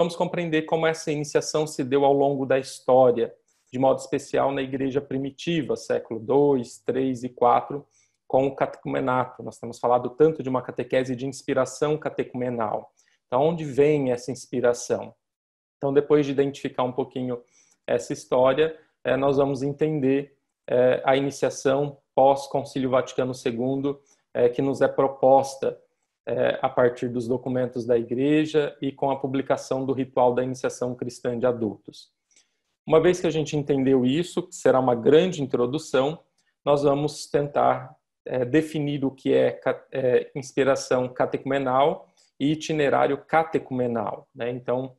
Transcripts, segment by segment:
vamos compreender como essa iniciação se deu ao longo da história, de modo especial na igreja primitiva, século II, III e IV, com o catecumenato. Nós temos falado tanto de uma catequese de inspiração catecumenal. Então, onde vem essa inspiração? Então, depois de identificar um pouquinho essa história, eh, nós vamos entender eh, a iniciação pós-Concílio Vaticano II eh, que nos é proposta é, a partir dos documentos da igreja e com a publicação do ritual da iniciação cristã de adultos. Uma vez que a gente entendeu isso, que será uma grande introdução, nós vamos tentar é, definir o que é, é, inspiração catecumenal e itinerário catecumenal. Né? Então,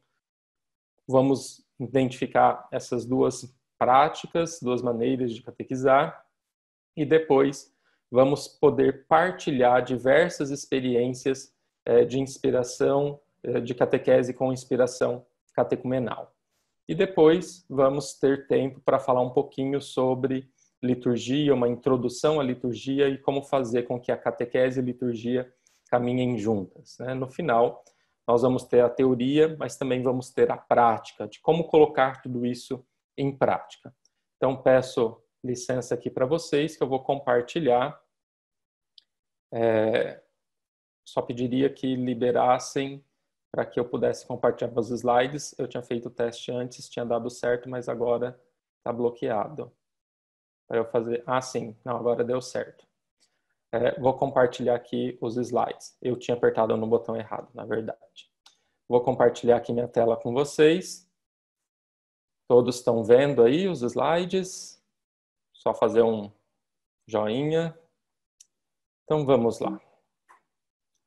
vamos identificar essas duas práticas, duas maneiras de catequizar, e depois vamos poder partilhar diversas experiências eh, de inspiração, eh, de catequese com inspiração catecumenal. E depois vamos ter tempo para falar um pouquinho sobre liturgia, uma introdução à liturgia e como fazer com que a catequese e a liturgia caminhem juntas. Né? No final, nós vamos ter a teoria, mas também vamos ter a prática, de como colocar tudo isso em prática. Então, peço licença aqui para vocês, que eu vou compartilhar. É, só pediria que liberassem para que eu pudesse compartilhar meus slides. Eu tinha feito o teste antes, tinha dado certo, mas agora está bloqueado. Para eu fazer. Ah, sim, não, agora deu certo. É, vou compartilhar aqui os slides. Eu tinha apertado no botão errado, na verdade. Vou compartilhar aqui minha tela com vocês. Todos estão vendo aí os slides? só fazer um joinha. Então vamos lá.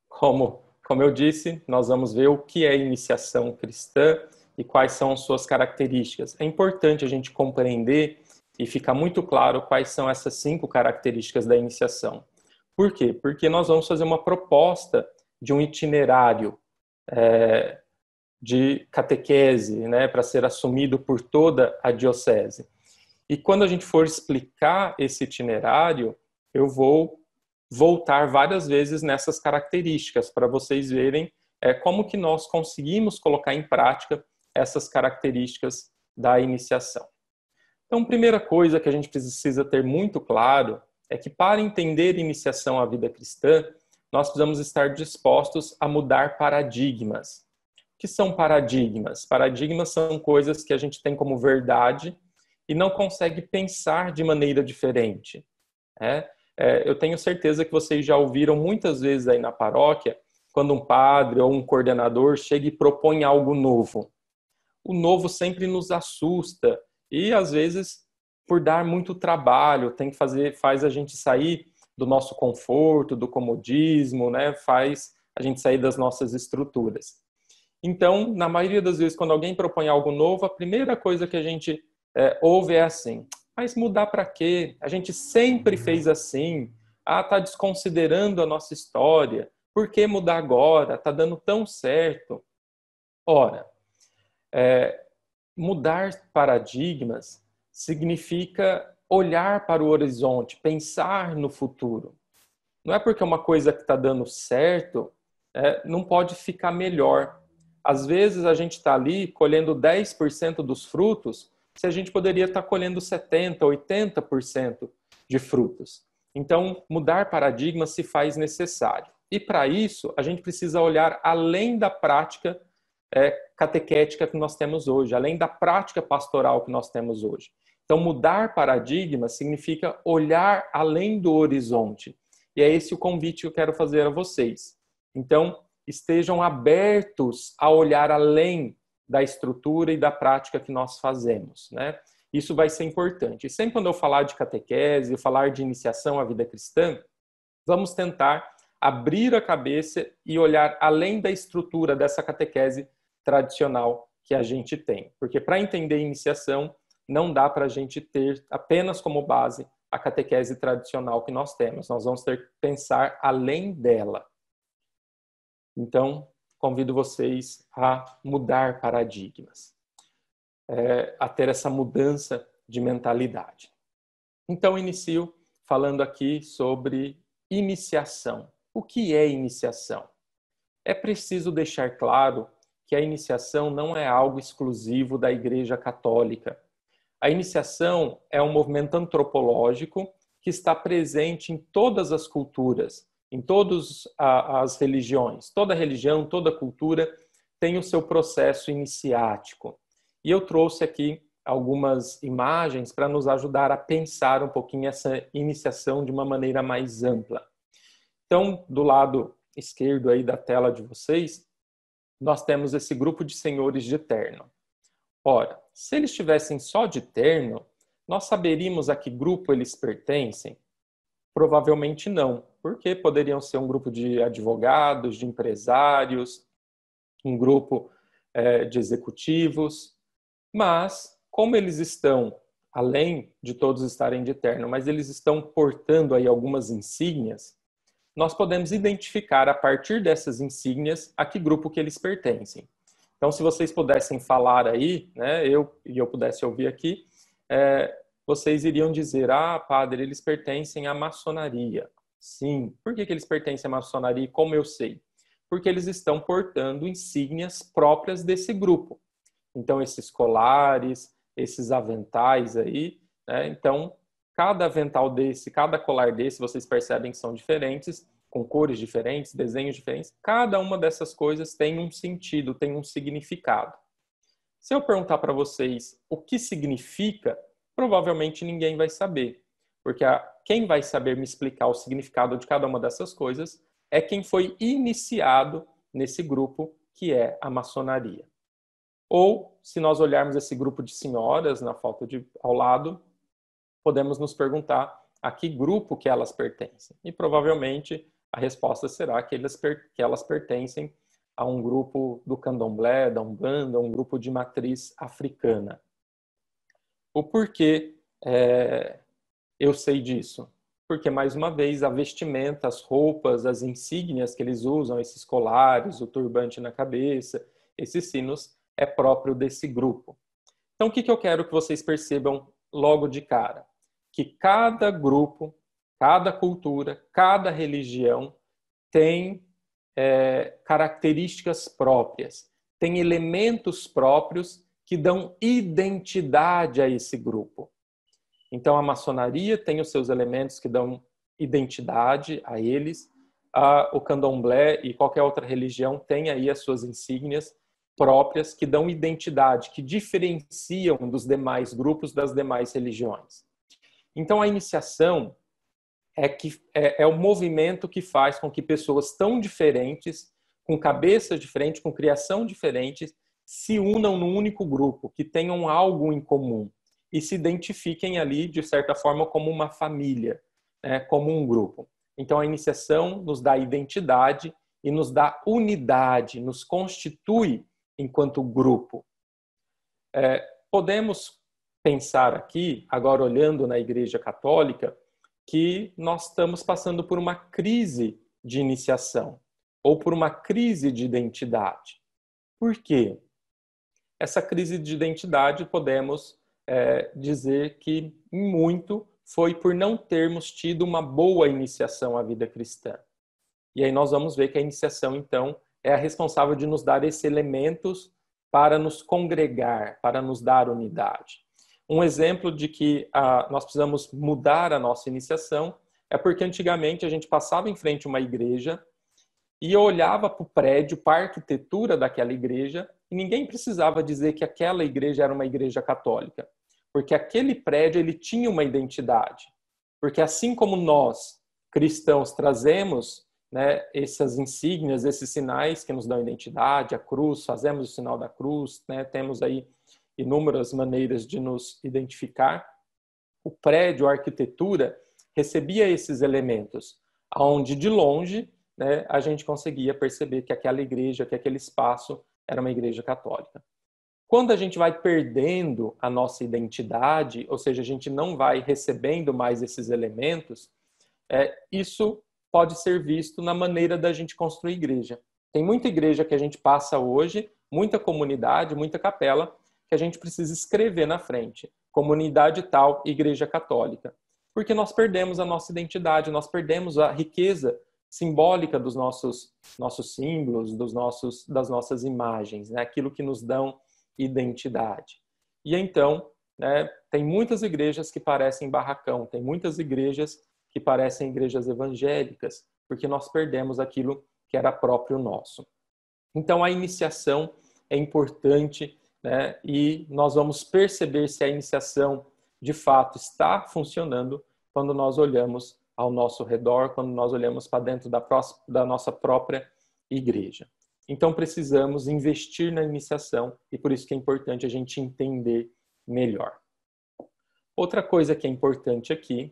Como, como eu disse, nós vamos ver o que é iniciação cristã e quais são suas características. É importante a gente compreender e ficar muito claro quais são essas cinco características da iniciação. Por quê? Porque nós vamos fazer uma proposta de um itinerário é, de catequese, né, para ser assumido por toda a diocese. E quando a gente for explicar esse itinerário, eu vou voltar várias vezes nessas características para vocês verem é, como que nós conseguimos colocar em prática essas características da iniciação. Então, primeira coisa que a gente precisa ter muito claro é que para entender iniciação à vida cristã, nós precisamos estar dispostos a mudar paradigmas. O que são paradigmas? Paradigmas são coisas que a gente tem como verdade e não consegue pensar de maneira diferente. né? É, eu tenho certeza que vocês já ouviram muitas vezes aí na paróquia, quando um padre ou um coordenador chega e propõe algo novo. O novo sempre nos assusta e às vezes por dar muito trabalho, tem que fazer, faz a gente sair do nosso conforto, do comodismo, né? Faz a gente sair das nossas estruturas. Então, na maioria das vezes, quando alguém propõe algo novo, a primeira coisa que a gente é, ouve é assim: mas mudar para quê? A gente sempre uhum. fez assim. Ah, tá desconsiderando a nossa história. Por que mudar agora? Tá dando tão certo. Ora, é, mudar paradigmas significa olhar para o horizonte, pensar no futuro. Não é porque uma coisa que está dando certo é, não pode ficar melhor. Às vezes a gente está ali colhendo 10% dos frutos, se a gente poderia estar colhendo 70%, 80% de frutas. Então, mudar paradigma se faz necessário. E para isso, a gente precisa olhar além da prática é, catequética que nós temos hoje, além da prática pastoral que nós temos hoje. Então, mudar paradigma significa olhar além do horizonte. E é esse o convite que eu quero fazer a vocês. Então, estejam abertos a olhar além da estrutura e da prática que nós fazemos, né? Isso vai ser importante. E sempre quando eu falar de catequese, eu falar de iniciação à vida cristã, vamos tentar abrir a cabeça e olhar além da estrutura dessa catequese tradicional que a gente tem. Porque para entender iniciação, não dá para a gente ter apenas como base a catequese tradicional que nós temos. Nós vamos ter que pensar além dela. Então, convido vocês a mudar paradigmas, é, a ter essa mudança de mentalidade. Então, inicio falando aqui sobre iniciação. O que é iniciação? É preciso deixar claro que a iniciação não é algo exclusivo da Igreja Católica. A iniciação é um movimento antropológico que está presente em todas as culturas, em todas as religiões. Toda religião, toda cultura tem o seu processo iniciático. E eu trouxe aqui algumas imagens para nos ajudar a pensar um pouquinho essa iniciação de uma maneira mais ampla. Então, do lado esquerdo aí da tela de vocês, nós temos esse grupo de senhores de terno. Ora, se eles estivessem só de terno, nós saberíamos a que grupo eles pertencem? Provavelmente não, porque poderiam ser um grupo de advogados, de empresários, um grupo é, de executivos, mas como eles estão, além de todos estarem de terno, mas eles estão portando aí algumas insígnias, nós podemos identificar a partir dessas insígnias a que grupo que eles pertencem. Então, se vocês pudessem falar aí, né, eu e eu pudesse ouvir aqui, é, vocês iriam dizer: ah, padre, eles pertencem à maçonaria. Sim. Por que, que eles pertencem à maçonaria e como eu sei? Porque eles estão portando insígnias próprias desse grupo. Então, esses colares, esses aventais aí, né? Então, cada avental desse, cada colar desse, vocês percebem que são diferentes, com cores diferentes, desenhos diferentes. Cada uma dessas coisas tem um sentido, tem um significado. Se eu perguntar para vocês o que significa, provavelmente ninguém vai saber, porque a quem vai saber me explicar o significado de cada uma dessas coisas é quem foi iniciado nesse grupo que é a maçonaria. Ou, se nós olharmos esse grupo de senhoras na foto de ao lado, podemos nos perguntar a que grupo que elas pertencem. E provavelmente a resposta será que, que elas pertencem a um grupo do candomblé, da umbanda, um grupo de matriz africana. O porquê é, eu sei disso? Porque, mais uma vez, a vestimenta, as roupas, as insígnias que eles usam, esses colares, o turbante na cabeça, esses sinos, é próprio desse grupo. Então, o que, eu quero que vocês percebam logo de cara? Que cada grupo, cada cultura, cada religião tem é, características próprias, tem elementos próprios que dão identidade a esse grupo. Então, a maçonaria tem os seus elementos que dão identidade a eles, o candomblé e qualquer outra religião tem aí as suas insígnias próprias que dão identidade, que diferenciam dos demais grupos, das demais religiões. Então, a iniciação é, que, é, é o movimento que faz com que pessoas tão diferentes, com cabeças diferentes, com criação diferentes, se unam num único grupo, que tenham algo em comum e se identifiquem ali, de certa forma, como uma família, né? como um grupo. Então, a iniciação nos dá identidade e nos dá unidade, nos constitui enquanto grupo. É, podemos pensar aqui, agora olhando na Igreja Católica, que nós estamos passando por uma crise de iniciação ou por uma crise de identidade. Por quê? Essa crise de identidade podemos é, dizer que muito foi por não termos tido uma boa iniciação à vida cristã. E aí nós vamos ver que a iniciação, então, é a responsável de nos dar esses elementos para nos congregar, para nos dar unidade. Um exemplo de que ah, nós precisamos mudar a nossa iniciação é porque antigamente a gente passava em frente a uma igreja e eu olhava para o prédio, para a arquitetura daquela igreja, e ninguém precisava dizer que aquela igreja era uma igreja católica porque aquele prédio ele tinha uma identidade. Porque assim como nós, cristãos, trazemos né, essas insígnias, esses sinais que nos dão identidade, a cruz, fazemos o sinal da cruz, né, temos aí inúmeras maneiras de nos identificar. O prédio, a arquitetura, recebia esses elementos, aonde de longe né, a gente conseguia perceber que aquela igreja, que aquele espaço era uma igreja católica. Quando a gente vai perdendo a nossa identidade, ou seja, a gente não vai recebendo mais esses elementos, é, isso pode ser visto na maneira da gente construir igreja. Tem muita igreja que a gente passa hoje, muita comunidade, muita capela, que a gente precisa escrever na frente. Comunidade tal, igreja católica. Porque nós perdemos a nossa identidade, nós perdemos a riqueza simbólica dos nossos, nossos símbolos, dos nossos, das nossas imagens, né? aquilo que nos dão identidade. E então, né, tem muitas igrejas que parecem barracão, tem muitas igrejas que parecem igrejas evangélicas, porque nós perdemos aquilo que era próprio nosso. Então, a iniciação é importante né, e nós vamos perceber se a iniciação de fato está funcionando quando nós olhamos ao nosso redor, quando nós olhamos para dentro da, próxima, da nossa própria igreja. Então precisamos investir na iniciação e por isso que é importante a gente entender melhor. Outra coisa que é importante aqui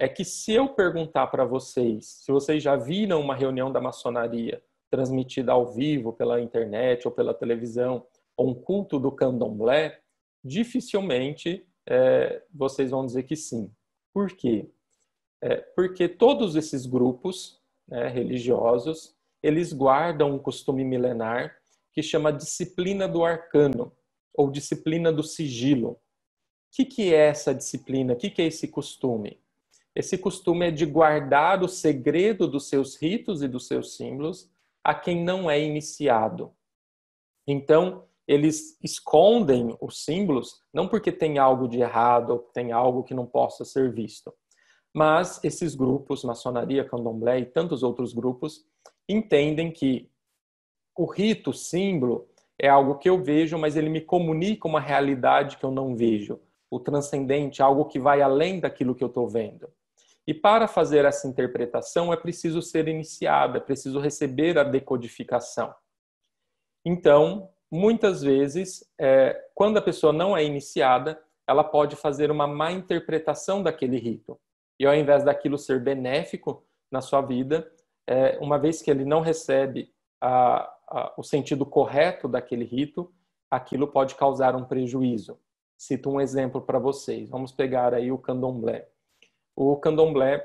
é que se eu perguntar para vocês, se vocês já viram uma reunião da maçonaria transmitida ao vivo pela internet ou pela televisão, ou um culto do candomblé, dificilmente é, vocês vão dizer que sim. Por quê? É, porque todos esses grupos né, religiosos eles guardam um costume milenar que chama disciplina do arcano ou disciplina do sigilo. O que, que é essa disciplina? O que, que é esse costume? Esse costume é de guardar o segredo dos seus ritos e dos seus símbolos a quem não é iniciado. Então, eles escondem os símbolos não porque tem algo de errado ou tem algo que não possa ser visto, mas esses grupos, maçonaria, candomblé e tantos outros grupos, entendem que o rito, o símbolo, é algo que eu vejo, mas ele me comunica uma realidade que eu não vejo. O transcendente, é algo que vai além daquilo que eu estou vendo. E para fazer essa interpretação é preciso ser iniciado, é preciso receber a decodificação. Então, muitas vezes, é, quando a pessoa não é iniciada, ela pode fazer uma má interpretação daquele rito. E ao invés daquilo ser benéfico na sua vida, é, uma vez que ele não recebe a, a, o sentido correto daquele rito, aquilo pode causar um prejuízo. Cito um exemplo para vocês. Vamos pegar aí o candomblé. O candomblé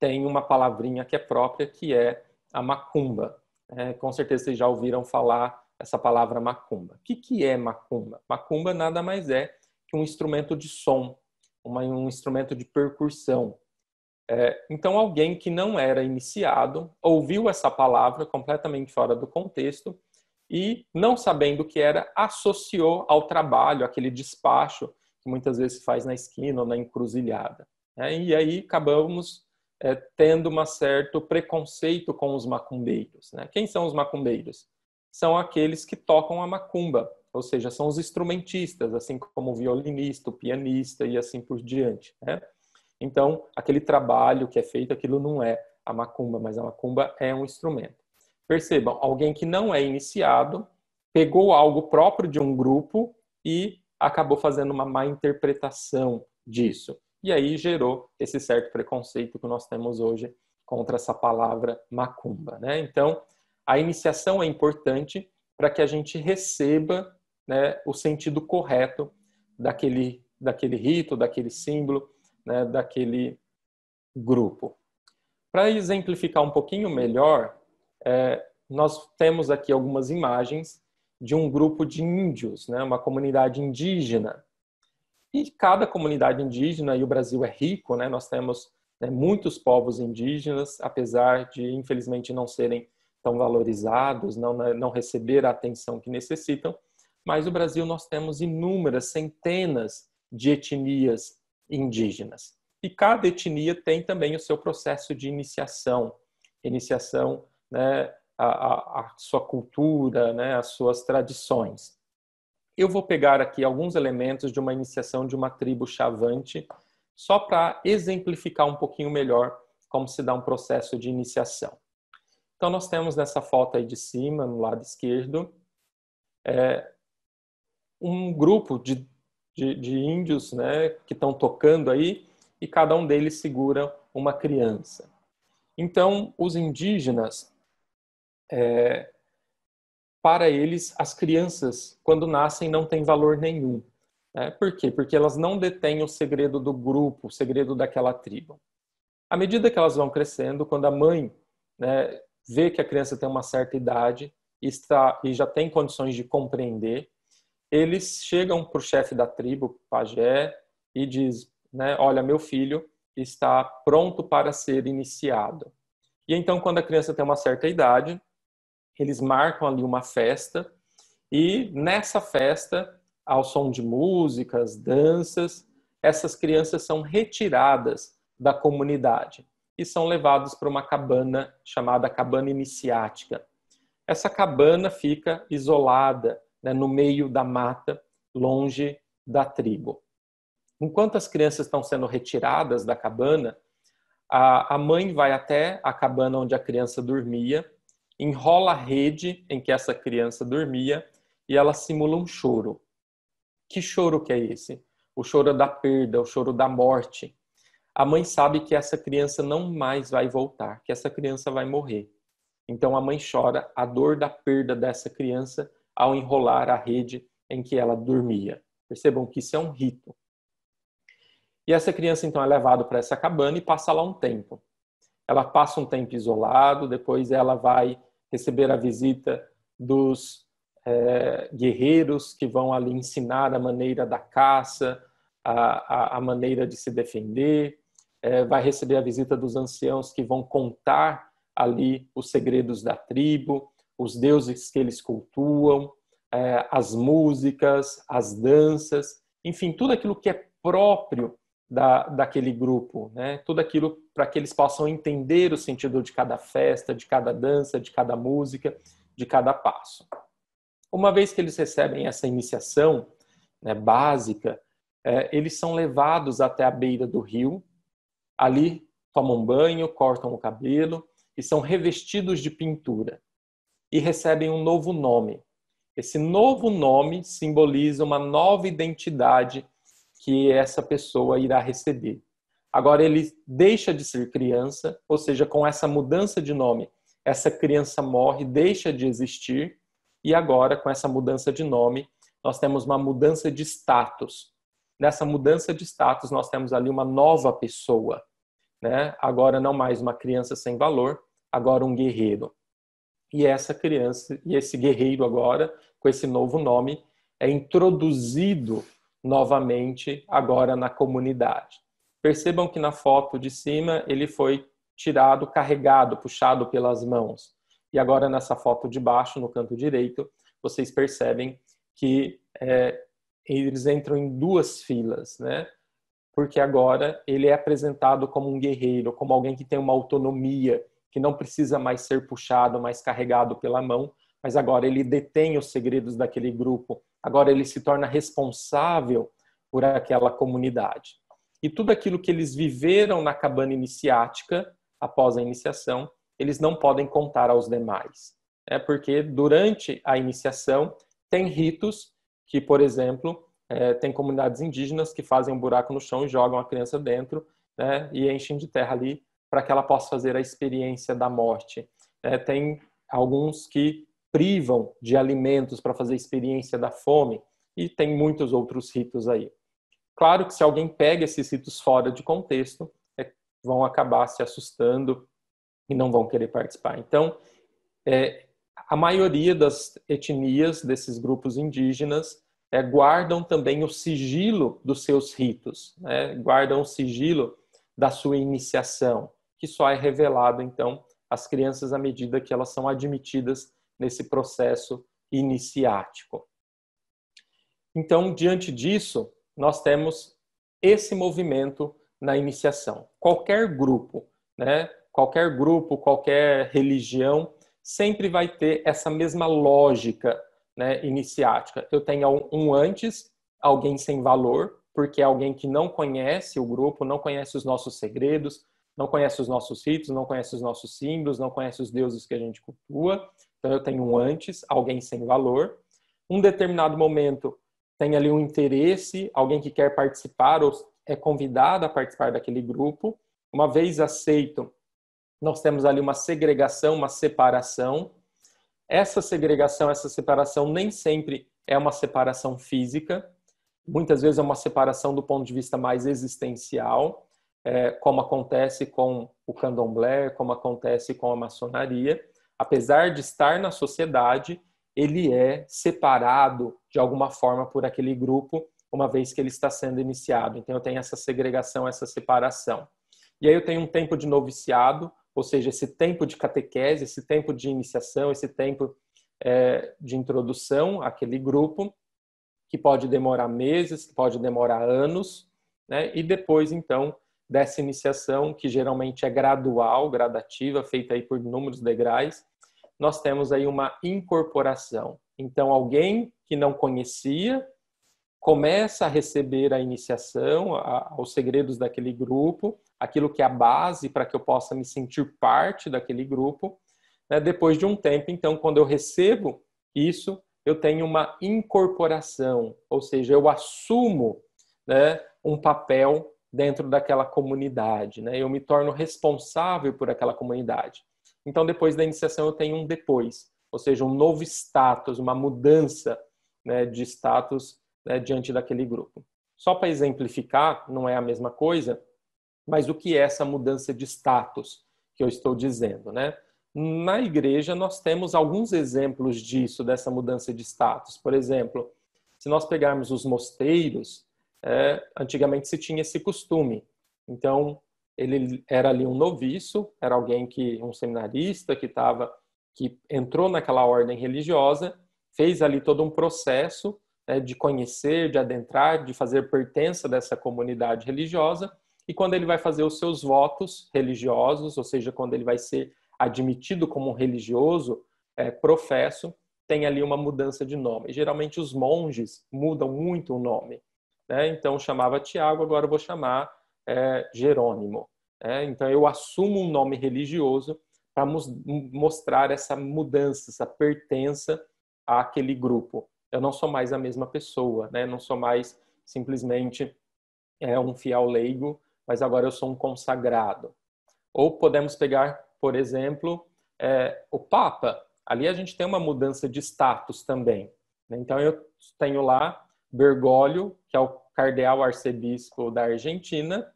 tem uma palavrinha que é própria, que é a macumba. É, com certeza vocês já ouviram falar essa palavra macumba. O que, que é macumba? Macumba nada mais é que um instrumento de som, uma, um instrumento de percussão. É, então, alguém que não era iniciado ouviu essa palavra completamente fora do contexto e, não sabendo o que era, associou ao trabalho, aquele despacho que muitas vezes se faz na esquina ou na encruzilhada. Né? E aí acabamos é, tendo um certo preconceito com os macumbeiros. Né? Quem são os macumbeiros? São aqueles que tocam a macumba, ou seja, são os instrumentistas, assim como o violinista, o pianista e assim por diante. Né? Então, aquele trabalho que é feito, aquilo não é a macumba, mas a macumba é um instrumento. Percebam, alguém que não é iniciado pegou algo próprio de um grupo e acabou fazendo uma má interpretação disso. E aí gerou esse certo preconceito que nós temos hoje contra essa palavra macumba. Né? Então, a iniciação é importante para que a gente receba né, o sentido correto daquele, daquele rito, daquele símbolo, né, daquele grupo. Para exemplificar um pouquinho melhor, é, nós temos aqui algumas imagens de um grupo de índios, né, uma comunidade indígena. E cada comunidade indígena, e o Brasil é rico, né, nós temos né, muitos povos indígenas, apesar de, infelizmente, não serem tão valorizados, não, né, não receber a atenção que necessitam, mas no Brasil nós temos inúmeras, centenas de etnias indígenas. E cada etnia tem também o seu processo de iniciação, iniciação né, a, a, sua cultura, né, as suas tradições. Eu vou pegar aqui alguns elementos de uma iniciação de uma tribo chavante, só para exemplificar um pouquinho melhor como se dá um processo de iniciação. Então, nós temos nessa foto aí de cima, no lado esquerdo, é, um grupo de de, de índios né, que estão tocando aí, e cada um deles segura uma criança. Então, os indígenas, é, para eles, as crianças, quando nascem, não têm valor nenhum. Né? Por quê? Porque elas não detêm o segredo do grupo, o segredo daquela tribo. À medida que elas vão crescendo, quando a mãe né, vê que a criança tem uma certa idade e, está, e já tem condições de compreender, eles chegam para o chefe da tribo, pajé, e diz, né, olha, meu filho está pronto para ser iniciado. E então, quando a criança tem uma certa idade, eles marcam ali uma festa, e nessa festa, ao som de músicas, danças, essas crianças são retiradas da comunidade e são levados para uma cabana chamada cabana iniciática. Essa cabana fica isolada, né, no meio da mata, longe da tribo. Enquanto as crianças estão sendo retiradas da cabana, a, a mãe vai até a cabana onde a criança dormia, enrola a rede em que essa criança dormia e ela simula um choro. Que choro que é esse? O choro da perda, o choro da morte. A mãe sabe que essa criança não mais vai voltar, que essa criança vai morrer. Então a mãe chora a dor da perda dessa criança ao enrolar a rede em que ela dormia. Percebam que isso é um rito. E essa criança então é levada para essa cabana e passa lá um tempo. Ela passa um tempo isolado, depois ela vai receber a visita dos é, guerreiros que vão ali ensinar a maneira da caça, a, a, a maneira de se defender, é, vai receber a visita dos anciãos que vão contar ali os segredos da tribo, os deuses que eles cultuam, é, as músicas, as danças, enfim, tudo aquilo que é próprio da, daquele grupo, né? tudo aquilo para que eles possam entender o sentido de cada festa, de cada dança, de cada música, de cada passo. Uma vez que eles recebem essa iniciação né, básica, é, eles são levados até a beira do rio, ali tomam banho, cortam o cabelo e são revestidos de pintura e recebem um novo nome. Esse novo nome simboliza uma nova identidade que essa pessoa irá receber. Agora ele deixa de ser criança, ou seja, com essa mudança de nome, essa criança morre, deixa de existir, e agora com essa mudança de nome, nós temos uma mudança de status. Nessa mudança de status, nós temos ali uma nova pessoa, né? Agora não mais uma criança sem valor, agora um guerreiro. E essa criança e esse guerreiro agora, com esse novo nome, é introduzido novamente agora na comunidade. Percebam que na foto de cima ele foi tirado, carregado, puxado pelas mãos. E agora nessa foto de baixo, no canto direito, vocês percebem que é, eles entram em duas filas, né? Porque agora ele é apresentado como um guerreiro, como alguém que tem uma autonomia, que não precisa mais ser puxado, mais carregado pela mão, mas agora ele detém os segredos daquele grupo, agora ele se torna responsável por aquela comunidade. E tudo aquilo que eles viveram na cabana iniciática, após a iniciação, eles não podem contar aos demais. É porque durante a iniciação tem ritos que, por exemplo, é, tem comunidades indígenas que fazem um buraco no chão e jogam a criança dentro né, e enchem de terra ali para que ela possa fazer a experiência da morte. É, tem alguns que privam de alimentos para fazer a experiência da fome e tem muitos outros ritos aí. Claro que se alguém pega esses ritos fora de contexto, é, vão acabar se assustando e não vão querer participar. Então, é, a maioria das etnias desses grupos indígenas é, guardam também o sigilo dos seus ritos, né? guardam o sigilo da sua iniciação que só é revelado, então, às crianças à medida que elas são admitidas nesse processo iniciático. Então, diante disso, nós temos esse movimento na iniciação. Qualquer grupo, né? qualquer grupo, qualquer religião, sempre vai ter essa mesma lógica né, iniciática. Eu tenho um antes, alguém sem valor, porque é alguém que não conhece o grupo, não conhece os nossos segredos, não conhece os nossos ritos, não conhece os nossos símbolos, não conhece os deuses que a gente cultua. Então eu tenho um antes, alguém sem valor. Um determinado momento tem ali um interesse, alguém que quer participar ou é convidado a participar daquele grupo. Uma vez aceito, nós temos ali uma segregação, uma separação. Essa segregação, essa separação nem sempre é uma separação física, muitas vezes é uma separação do ponto de vista mais existencial é, como acontece com o candomblé, como acontece com a maçonaria. Apesar de estar na sociedade, ele é separado de alguma forma por aquele grupo, uma vez que ele está sendo iniciado. Então, eu tenho essa segregação, essa separação. E aí, eu tenho um tempo de noviciado, ou seja, esse tempo de catequese, esse tempo de iniciação, esse tempo é, de introdução àquele grupo, que pode demorar meses, que pode demorar anos, né? e depois, então, dessa iniciação, que geralmente é gradual, gradativa, feita aí por inúmeros degraus, nós temos aí uma incorporação. Então, alguém que não conhecia começa a receber a iniciação, a, aos segredos daquele grupo, aquilo que é a base para que eu possa me sentir parte daquele grupo. Né? Depois de um tempo, então, quando eu recebo isso, eu tenho uma incorporação, ou seja, eu assumo né, um papel dentro daquela comunidade, né? Eu me torno responsável por aquela comunidade. Então, depois da iniciação, eu tenho um depois, ou seja, um novo status, uma mudança né, de status né, diante daquele grupo. Só para exemplificar, não é a mesma coisa, mas o que é essa mudança de status que eu estou dizendo, né? Na igreja, nós temos alguns exemplos disso, dessa mudança de status. Por exemplo, se nós pegarmos os mosteiros, é, antigamente se tinha esse costume. Então, ele era ali um noviço, era alguém que, um seminarista que estava, que entrou naquela ordem religiosa, fez ali todo um processo né, de conhecer, de adentrar, de fazer pertença dessa comunidade religiosa, e quando ele vai fazer os seus votos religiosos, ou seja, quando ele vai ser admitido como um religioso é, professo, tem ali uma mudança de nome. Geralmente os monges mudam muito o nome. Né? Então, chamava Tiago, agora vou chamar é, Jerônimo. Né? Então, eu assumo um nome religioso para mostrar essa mudança, essa pertença àquele grupo. Eu não sou mais a mesma pessoa, né? não sou mais simplesmente é, um fiel leigo, mas agora eu sou um consagrado. Ou podemos pegar, por exemplo, é, o Papa. Ali a gente tem uma mudança de status também. Né? Então eu tenho lá Bergoglio, que é o cardeal arcebispo da Argentina.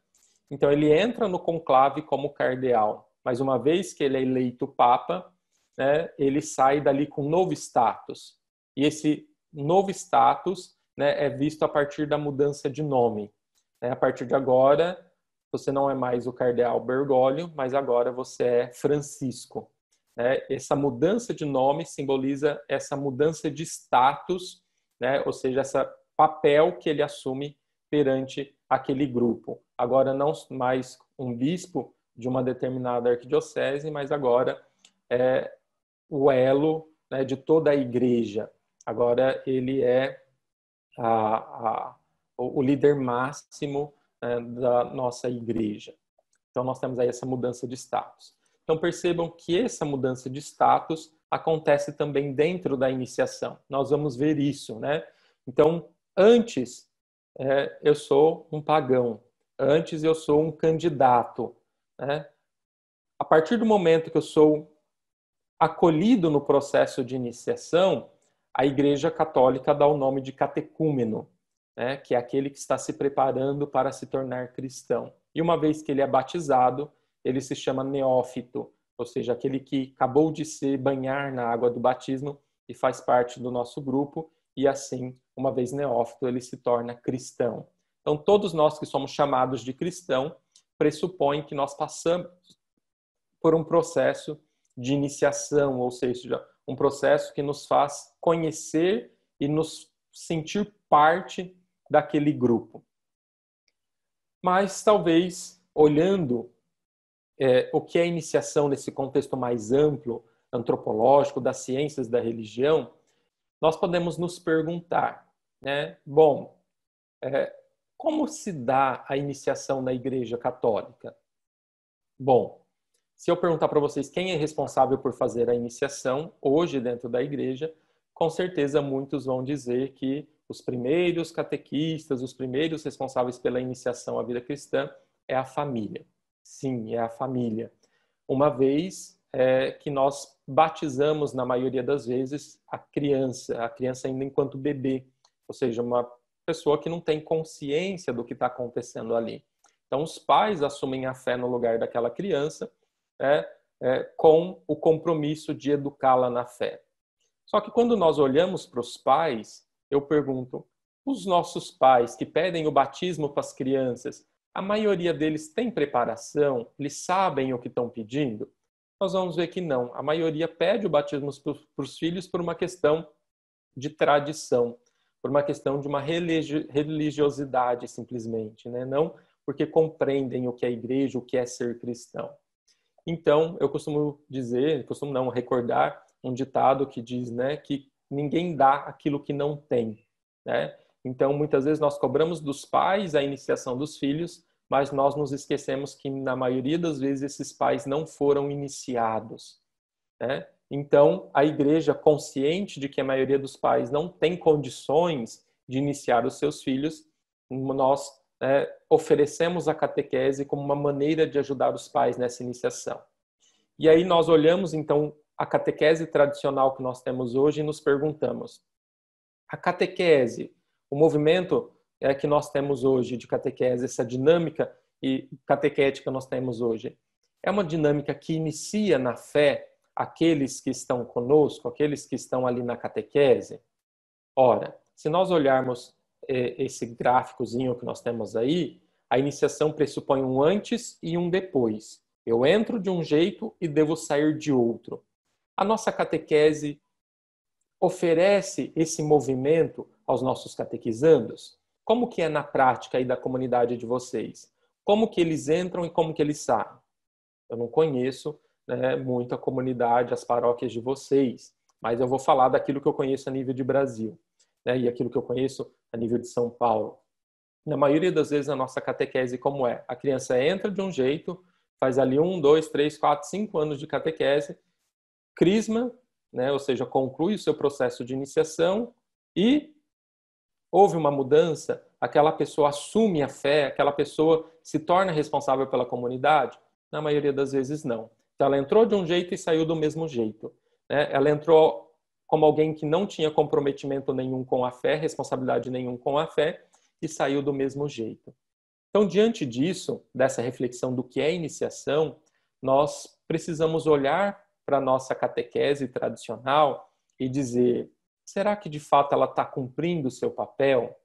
Então, ele entra no conclave como cardeal, mas uma vez que ele é eleito papa, né, ele sai dali com novo status. E esse novo status né, é visto a partir da mudança de nome. Né? A partir de agora, você não é mais o cardeal Bergoglio, mas agora você é Francisco. Né, essa mudança de nome simboliza essa mudança de status, né, ou seja, essa papel que ele assume perante aquele grupo. Agora, não mais um bispo de uma determinada arquidiocese, mas agora é o elo né, de toda a igreja. Agora, ele é a, a, o líder máximo né, da nossa igreja. Então, nós temos aí essa mudança de status. Então, percebam que essa mudança de status acontece também dentro da iniciação. Nós vamos ver isso, né? Então, Antes, é, eu sou um pagão. Antes, eu sou um candidato. Né? A partir do momento que eu sou acolhido no processo de iniciação, a Igreja Católica dá o nome de catecúmeno, né? que é aquele que está se preparando para se tornar cristão. E uma vez que ele é batizado, ele se chama neófito, ou seja, aquele que acabou de se banhar na água do batismo e faz parte do nosso grupo, e assim uma vez neófito, ele se torna cristão. Então, todos nós que somos chamados de cristão pressupõem que nós passamos por um processo de iniciação, ou seja, um processo que nos faz conhecer e nos sentir parte daquele grupo. Mas talvez olhando é, o que é iniciação nesse contexto mais amplo, antropológico, das ciências da religião, nós podemos nos perguntar né? Bom, é, como se dá a iniciação na Igreja Católica? Bom, se eu perguntar para vocês quem é responsável por fazer a iniciação hoje dentro da Igreja, com certeza muitos vão dizer que os primeiros catequistas, os primeiros responsáveis pela iniciação à vida cristã é a família. Sim, é a família. Uma vez é, que nós batizamos, na maioria das vezes, a criança, a criança ainda enquanto bebê ou seja, uma pessoa que não tem consciência do que está acontecendo ali. Então, os pais assumem a fé no lugar daquela criança, né, é, com o compromisso de educá-la na fé. Só que quando nós olhamos para os pais, eu pergunto: os nossos pais que pedem o batismo para as crianças, a maioria deles tem preparação? Eles sabem o que estão pedindo? Nós vamos ver que não. A maioria pede o batismo para os filhos por uma questão de tradição por uma questão de uma religiosidade simplesmente, né? não porque compreendem o que é igreja, o que é ser cristão. Então, eu costumo dizer, costumo não recordar um ditado que diz, né, que ninguém dá aquilo que não tem, né? Então, muitas vezes nós cobramos dos pais a iniciação dos filhos, mas nós nos esquecemos que na maioria das vezes esses pais não foram iniciados, né? Então, a igreja, consciente de que a maioria dos pais não tem condições de iniciar os seus filhos, nós é, oferecemos a catequese como uma maneira de ajudar os pais nessa iniciação. E aí nós olhamos, então, a catequese tradicional que nós temos hoje e nos perguntamos: a catequese, o movimento é, que nós temos hoje de catequese, essa dinâmica e catequética que nós temos hoje, é uma dinâmica que inicia na fé aqueles que estão conosco, aqueles que estão ali na catequese? Ora, se nós olharmos é, esse gráficozinho que nós temos aí, a iniciação pressupõe um antes e um depois. Eu entro de um jeito e devo sair de outro. A nossa catequese oferece esse movimento aos nossos catequizandos? Como que é na prática aí da comunidade de vocês? Como que eles entram e como que eles saem? Eu não conheço, né, muito a comunidade, as paróquias de vocês, mas eu vou falar daquilo que eu conheço a nível de Brasil né, e aquilo que eu conheço a nível de São Paulo. Na maioria das vezes, a nossa catequese, como é? A criança entra de um jeito, faz ali um, dois, três, quatro, cinco anos de catequese, crisma, né, ou seja, conclui o seu processo de iniciação e houve uma mudança, aquela pessoa assume a fé, aquela pessoa se torna responsável pela comunidade? Na maioria das vezes, não. Então, ela entrou de um jeito e saiu do mesmo jeito. Né? Ela entrou como alguém que não tinha comprometimento nenhum com a fé, responsabilidade nenhum com a fé, e saiu do mesmo jeito. Então, diante disso, dessa reflexão do que é iniciação, nós precisamos olhar para a nossa catequese tradicional e dizer: será que de fato ela está cumprindo o seu papel?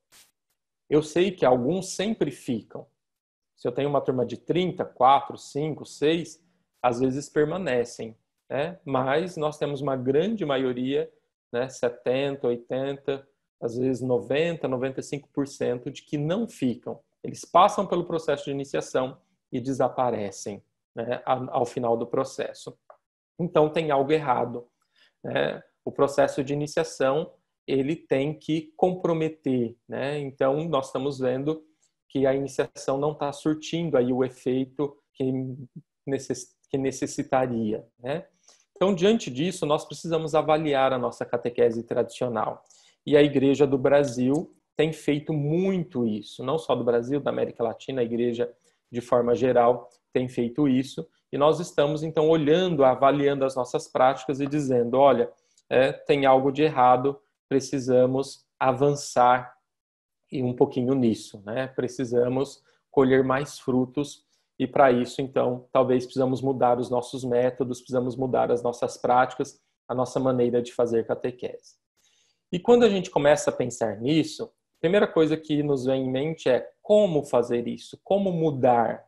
Eu sei que alguns sempre ficam. Se eu tenho uma turma de 30, 4, 5, 6, às vezes permanecem, né? mas nós temos uma grande maioria, né? 70%, 80%, às vezes 90%, 95% de que não ficam. Eles passam pelo processo de iniciação e desaparecem né? ao final do processo. Então tem algo errado. Né? O processo de iniciação ele tem que comprometer, né? Então nós estamos vendo que a iniciação não está surtindo aí o efeito que que necessitaria. Né? Então, diante disso, nós precisamos avaliar a nossa catequese tradicional. E a Igreja do Brasil tem feito muito isso, não só do Brasil, da América Latina, a Igreja, de forma geral, tem feito isso. E nós estamos, então, olhando, avaliando as nossas práticas e dizendo: olha, é, tem algo de errado, precisamos avançar um pouquinho nisso, né? Precisamos colher mais frutos e para isso, então, talvez precisamos mudar os nossos métodos, precisamos mudar as nossas práticas, a nossa maneira de fazer catequese. E quando a gente começa a pensar nisso, a primeira coisa que nos vem em mente é como fazer isso, como mudar,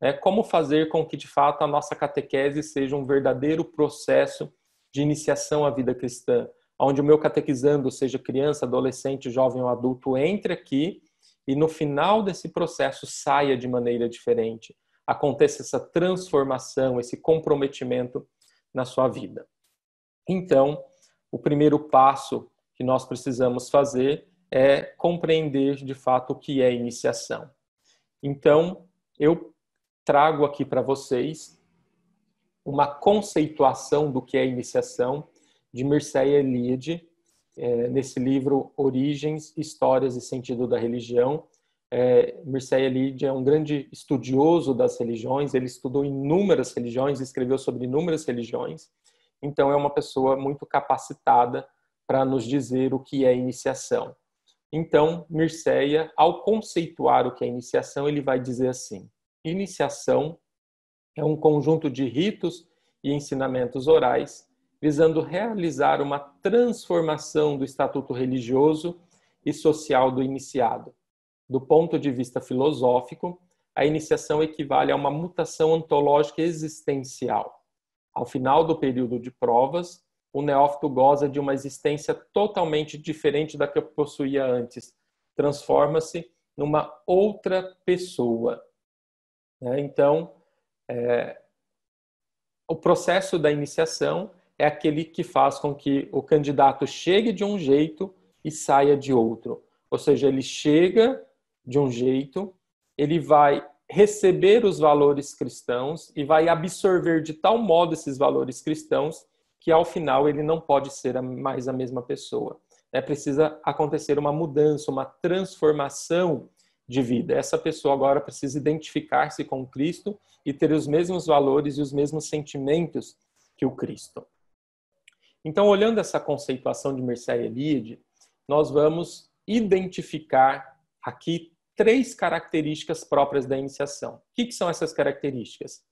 né? como fazer com que de fato a nossa catequese seja um verdadeiro processo de iniciação à vida cristã, onde o meu catequizando, seja criança, adolescente, jovem ou adulto, entre aqui e no final desse processo saia de maneira diferente, aconteça essa transformação, esse comprometimento na sua vida. Então, o primeiro passo que nós precisamos fazer é compreender de fato o que é iniciação. Então, eu trago aqui para vocês uma conceituação do que é iniciação de Mircea Eliade, é, nesse livro Origens, Histórias e Sentido da Religião. É, Mircea Eliade é um grande estudioso das religiões, ele estudou inúmeras religiões, escreveu sobre inúmeras religiões, então é uma pessoa muito capacitada para nos dizer o que é iniciação. Então, Mircea, ao conceituar o que é iniciação, ele vai dizer assim: iniciação é um conjunto de ritos e ensinamentos orais visando realizar uma transformação do estatuto religioso e social do iniciado. Do ponto de vista filosófico, a iniciação equivale a uma mutação ontológica existencial. Ao final do período de provas, o neófito goza de uma existência totalmente diferente da que possuía antes. Transforma-se numa outra pessoa. Né? Então, é, o processo da iniciação é aquele que faz com que o candidato chegue de um jeito e saia de outro. Ou seja, ele chega de um jeito, ele vai receber os valores cristãos e vai absorver de tal modo esses valores cristãos que ao final ele não pode ser mais a mesma pessoa. É precisa acontecer uma mudança, uma transformação de vida. Essa pessoa agora precisa identificar-se com Cristo e ter os mesmos valores e os mesmos sentimentos que o Cristo. Então, olhando essa conceituação de Mircea Elide, nós vamos identificar aqui três características próprias da iniciação. O que, que são essas características?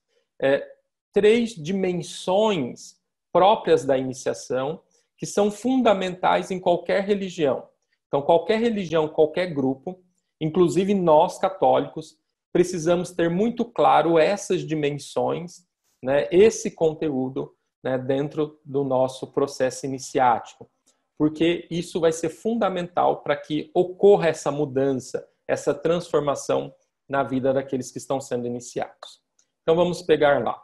É, três dimensões próprias da iniciação que são fundamentais em qualquer religião. Então, qualquer religião, qualquer grupo, inclusive nós católicos, precisamos ter muito claro essas dimensões, né, esse conteúdo, né, dentro do nosso processo iniciático, porque isso vai ser fundamental para que ocorra essa mudança, essa transformação na vida daqueles que estão sendo iniciados. Então vamos pegar lá.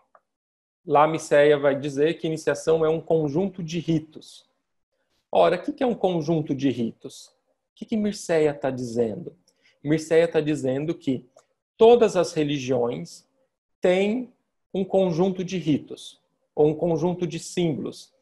Lá Miceia vai dizer que iniciação é um conjunto de ritos. Ora, o que é um conjunto de ritos? O que, que Mirceia está dizendo? Mirceia está dizendo que todas as religiões têm um conjunto de ritos ou um conjunto de símbolos,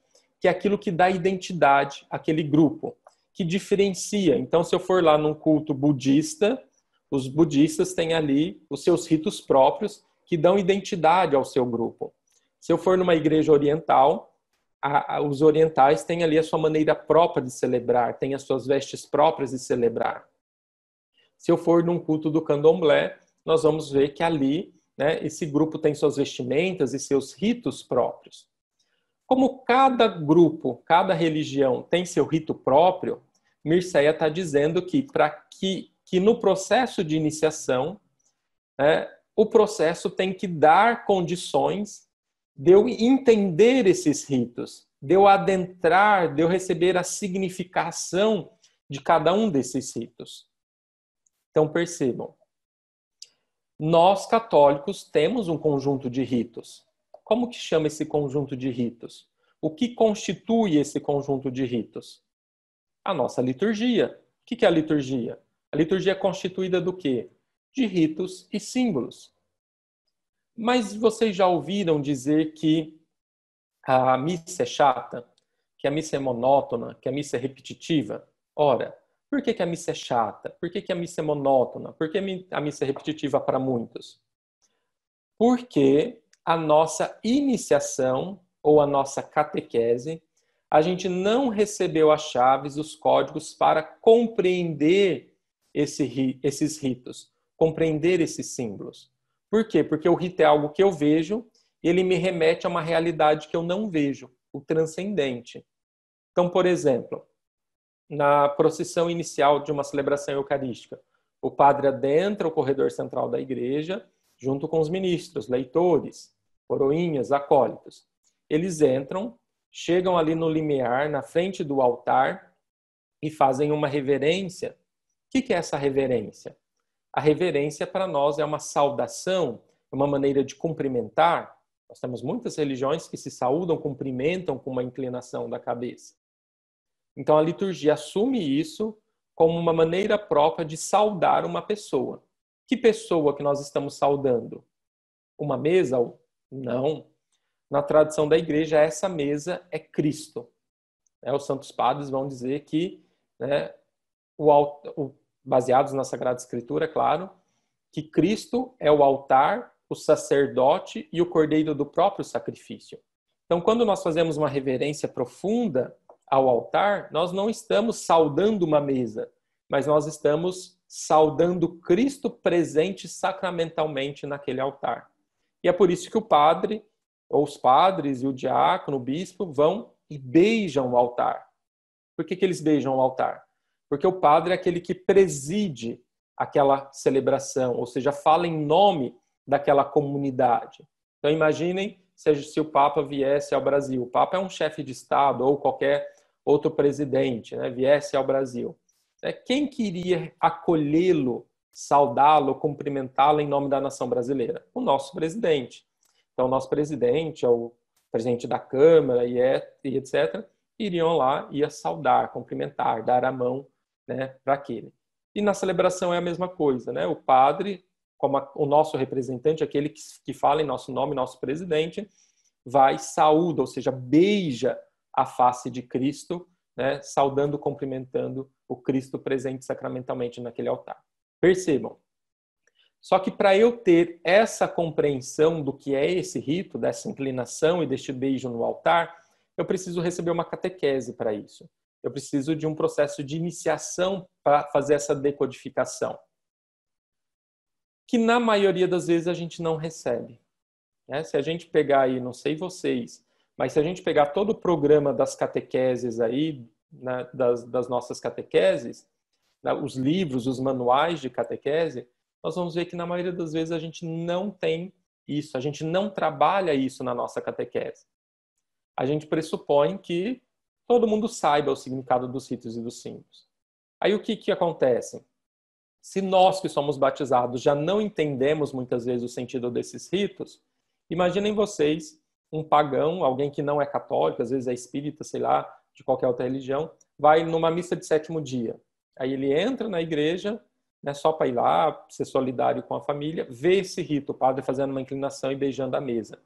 que é aquilo que dá identidade àquele grupo, que diferencia. Então, se eu for lá num culto budista, os budistas têm ali os seus ritos próprios que dão identidade ao seu grupo. Se eu for numa igreja oriental, a, a, os orientais têm ali a sua maneira própria de celebrar, têm as suas vestes próprias de celebrar. Se eu for num culto do candomblé, nós vamos ver que ali né? Esse grupo tem suas vestimentas e seus ritos próprios. Como cada grupo, cada religião tem seu rito próprio, Mircea está dizendo que para que, que no processo de iniciação, né, o processo tem que dar condições de eu entender esses ritos, de eu adentrar, de eu receber a significação de cada um desses ritos. Então percebam, nós católicos temos um conjunto de ritos. Como que chama esse conjunto de ritos? O que constitui esse conjunto de ritos? A nossa liturgia. O que é a liturgia? A liturgia é constituída do quê? De ritos e símbolos. Mas vocês já ouviram dizer que a missa é chata, que a missa é monótona, que a missa é repetitiva? Ora, por que, que a missa é chata? Por que, que a missa é monótona? Por que a missa é repetitiva para muitos? Porque a nossa iniciação ou a nossa catequese, a gente não recebeu as chaves, os códigos para compreender esse, esses ritos, compreender esses símbolos. Por quê? Porque o rito é algo que eu vejo e ele me remete a uma realidade que eu não vejo, o transcendente. Então, por exemplo, na procissão inicial de uma celebração eucarística. O padre adentra o corredor central da igreja, junto com os ministros, leitores, coroinhas, acólitos. Eles entram, chegam ali no limiar, na frente do altar, e fazem uma reverência. O que é essa reverência? A reverência para nós é uma saudação, é uma maneira de cumprimentar. Nós temos muitas religiões que se saudam, cumprimentam com uma inclinação da cabeça. Então a liturgia assume isso como uma maneira própria de saudar uma pessoa. Que pessoa que nós estamos saudando? Uma mesa? Não. Na tradição da igreja, essa mesa é Cristo. Né, os santos padres vão dizer que, né, o, baseados na Sagrada Escritura, é claro, que Cristo é o altar, o sacerdote e o cordeiro do próprio sacrifício. Então, quando nós fazemos uma reverência profunda ao altar, nós não estamos saudando uma mesa, mas nós estamos saudando Cristo presente sacramentalmente naquele altar. E é por isso que o padre, ou os padres e o diácono, o bispo, vão e beijam o altar. Por que, que eles beijam o altar? Porque o padre é aquele que preside aquela celebração, ou seja, fala em nome daquela comunidade. Então imaginem se, se o Papa viesse ao Brasil. O Papa é um chefe de Estado ou qualquer outro presidente né, viesse ao Brasil, né, quem queria acolhê-lo, saudá-lo, cumprimentá-lo em nome da nação brasileira? O nosso presidente. Então, o nosso presidente, é o presidente da Câmara e, é, e etc., iriam lá, e saudar, cumprimentar, dar a mão né, para aquele. E na celebração é a mesma coisa, né? O padre, como a, o nosso representante, aquele que, que fala em nosso nome, nosso presidente, vai saúda, ou seja, beija a face de Cristo, né, saudando, cumprimentando o Cristo presente sacramentalmente naquele altar. Percebam. Só que para eu ter essa compreensão do que é esse rito, dessa inclinação e deste beijo no altar, eu preciso receber uma catequese para isso. Eu preciso de um processo de iniciação para fazer essa decodificação. Que na maioria das vezes a gente não recebe. Né? Se a gente pegar aí, não sei vocês, mas se a gente pegar todo o programa das catequeses aí, né, das, das, nossas catequeses, né, os livros, os manuais de catequese, nós vamos ver que na maioria das vezes a gente não tem isso, a gente não trabalha isso na nossa catequese. A gente pressupõe que todo mundo saiba o significado dos ritos e dos símbolos. Aí o que, que acontece? Se nós que somos batizados já não entendemos muitas vezes o sentido desses ritos, imaginem vocês um pagão, alguém que não é católico, às vezes é espírita, sei lá, de qualquer outra religião, vai numa missa de sétimo dia. Aí ele entra na igreja, né, só para ir lá, ser solidário com a família, vê esse rito, o padre fazendo uma inclinação e beijando a mesa.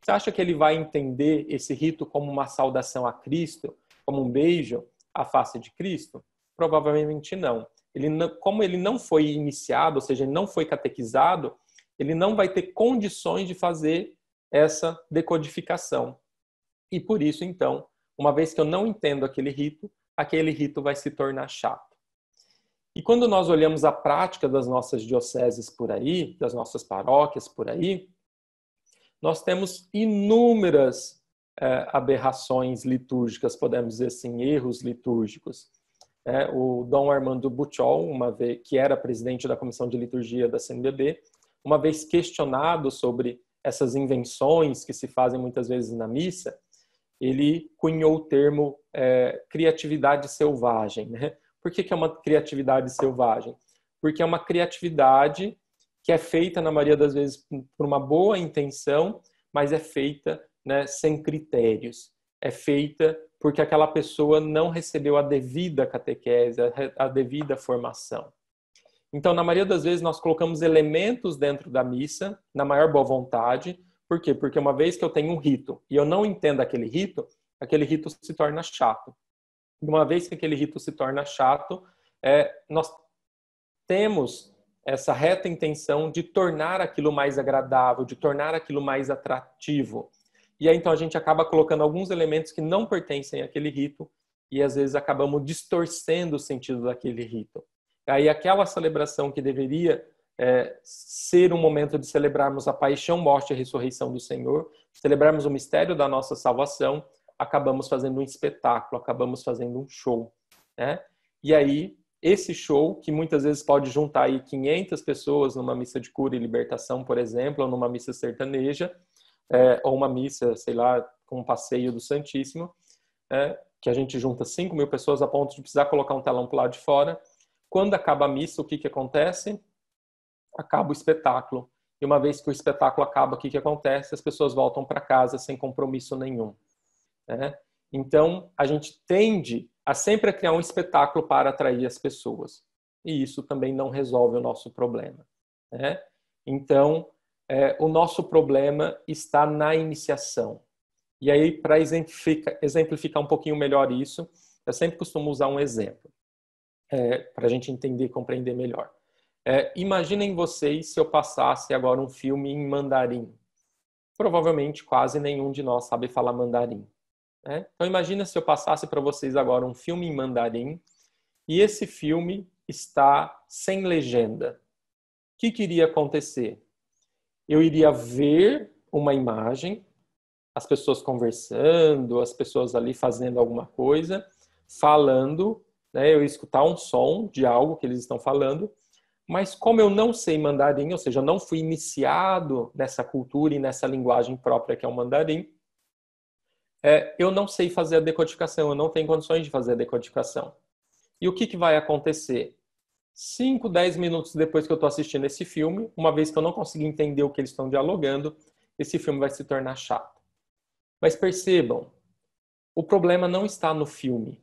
Você acha que ele vai entender esse rito como uma saudação a Cristo, como um beijo à face de Cristo? Provavelmente não. Ele não, como ele não foi iniciado, ou seja, ele não foi catequizado, ele não vai ter condições de fazer essa decodificação. E por isso, então, uma vez que eu não entendo aquele rito, aquele rito vai se tornar chato. E quando nós olhamos a prática das nossas dioceses por aí, das nossas paróquias por aí, nós temos inúmeras é, aberrações litúrgicas, podemos dizer assim, erros litúrgicos. É, o Dom Armando Buchol, uma vez, que era presidente da Comissão de Liturgia da CNBB, uma vez questionado sobre essas invenções que se fazem muitas vezes na missa, ele cunhou o termo é, criatividade selvagem. Né? Por que, que é uma criatividade selvagem? Porque é uma criatividade que é feita, na maioria das vezes, por uma boa intenção, mas é feita né, sem critérios. É feita porque aquela pessoa não recebeu a devida catequese, a devida formação. Então, na maioria das vezes, nós colocamos elementos dentro da missa, na maior boa vontade. Por quê? Porque uma vez que eu tenho um rito e eu não entendo aquele rito, aquele rito se torna chato. E uma vez que aquele rito se torna chato, é, nós temos essa reta intenção de tornar aquilo mais agradável, de tornar aquilo mais atrativo. E aí, então, a gente acaba colocando alguns elementos que não pertencem àquele rito e, às vezes, acabamos distorcendo o sentido daquele rito. Aí aquela celebração que deveria é, ser um momento de celebrarmos a paixão, morte e ressurreição do Senhor, celebrarmos o mistério da nossa salvação, acabamos fazendo um espetáculo, acabamos fazendo um show, né? E aí esse show que muitas vezes pode juntar aí 500 pessoas numa missa de cura e libertação, por exemplo, ou numa missa sertaneja, é, ou uma missa, sei lá, com um passeio do Santíssimo, é, que a gente junta 5 mil pessoas a ponto de precisar colocar um telão para lado de fora, quando acaba a missa, o que, que acontece? Acaba o espetáculo. E uma vez que o espetáculo acaba, o que, que acontece? As pessoas voltam para casa sem compromisso nenhum. Né? Então, a gente tende a sempre criar um espetáculo para atrair as pessoas. E isso também não resolve o nosso problema. Né? Então, é, o nosso problema está na iniciação. E aí, para exemplificar, exemplificar um pouquinho melhor isso, eu sempre costumo usar um exemplo é, para a gente entender e compreender melhor. É, imaginem vocês se eu passasse agora um filme em mandarim. Provavelmente quase nenhum de nós sabe falar mandarim. Né? Então imagina se eu passasse para vocês agora um filme em mandarim e esse filme está sem legenda. O que, que iria acontecer? Eu iria ver uma imagem, as pessoas conversando, as pessoas ali fazendo alguma coisa, falando né, eu escutar um som de algo que eles estão falando, mas como eu não sei mandarim, ou seja, eu não fui iniciado nessa cultura e nessa linguagem própria que é o mandarim, é, eu não sei fazer a decodificação, eu não tenho condições de fazer a decodificação. E o que, que vai acontecer? 5, 10 minutos depois que eu estou assistindo esse filme, uma vez que eu não consegui entender o que eles estão dialogando, esse filme vai se tornar chato. Mas percebam, o problema não está no filme.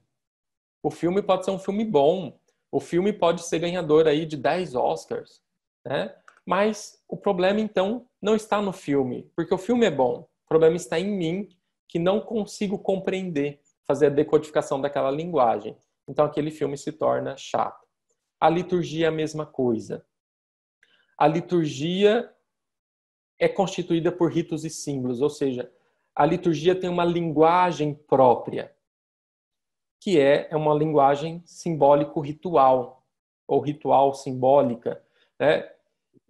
O filme pode ser um filme bom, o filme pode ser ganhador aí de 10 Oscars, né? Mas o problema então não está no filme, porque o filme é bom. O problema está em mim que não consigo compreender, fazer a decodificação daquela linguagem. Então aquele filme se torna chato. A liturgia é a mesma coisa. A liturgia é constituída por ritos e símbolos, ou seja, a liturgia tem uma linguagem própria que é, é uma linguagem simbólico-ritual, ou ritual simbólica. Né?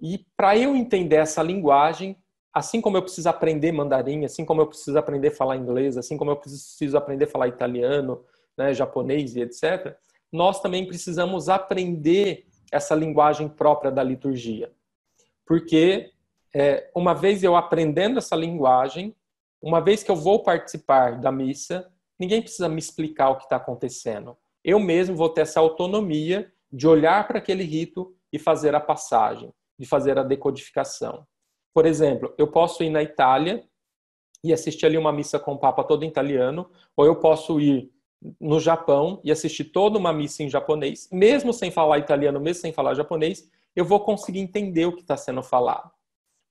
E para eu entender essa linguagem, assim como eu preciso aprender mandarim, assim como eu preciso aprender a falar inglês, assim como eu preciso aprender a falar italiano, né, japonês e etc., nós também precisamos aprender essa linguagem própria da liturgia. Porque, é, uma vez eu aprendendo essa linguagem, uma vez que eu vou participar da missa, Ninguém precisa me explicar o que está acontecendo. Eu mesmo vou ter essa autonomia de olhar para aquele rito e fazer a passagem, de fazer a decodificação. Por exemplo, eu posso ir na Itália e assistir ali uma missa com o Papa todo em italiano, ou eu posso ir no Japão e assistir toda uma missa em japonês, mesmo sem falar italiano, mesmo sem falar japonês, eu vou conseguir entender o que está sendo falado.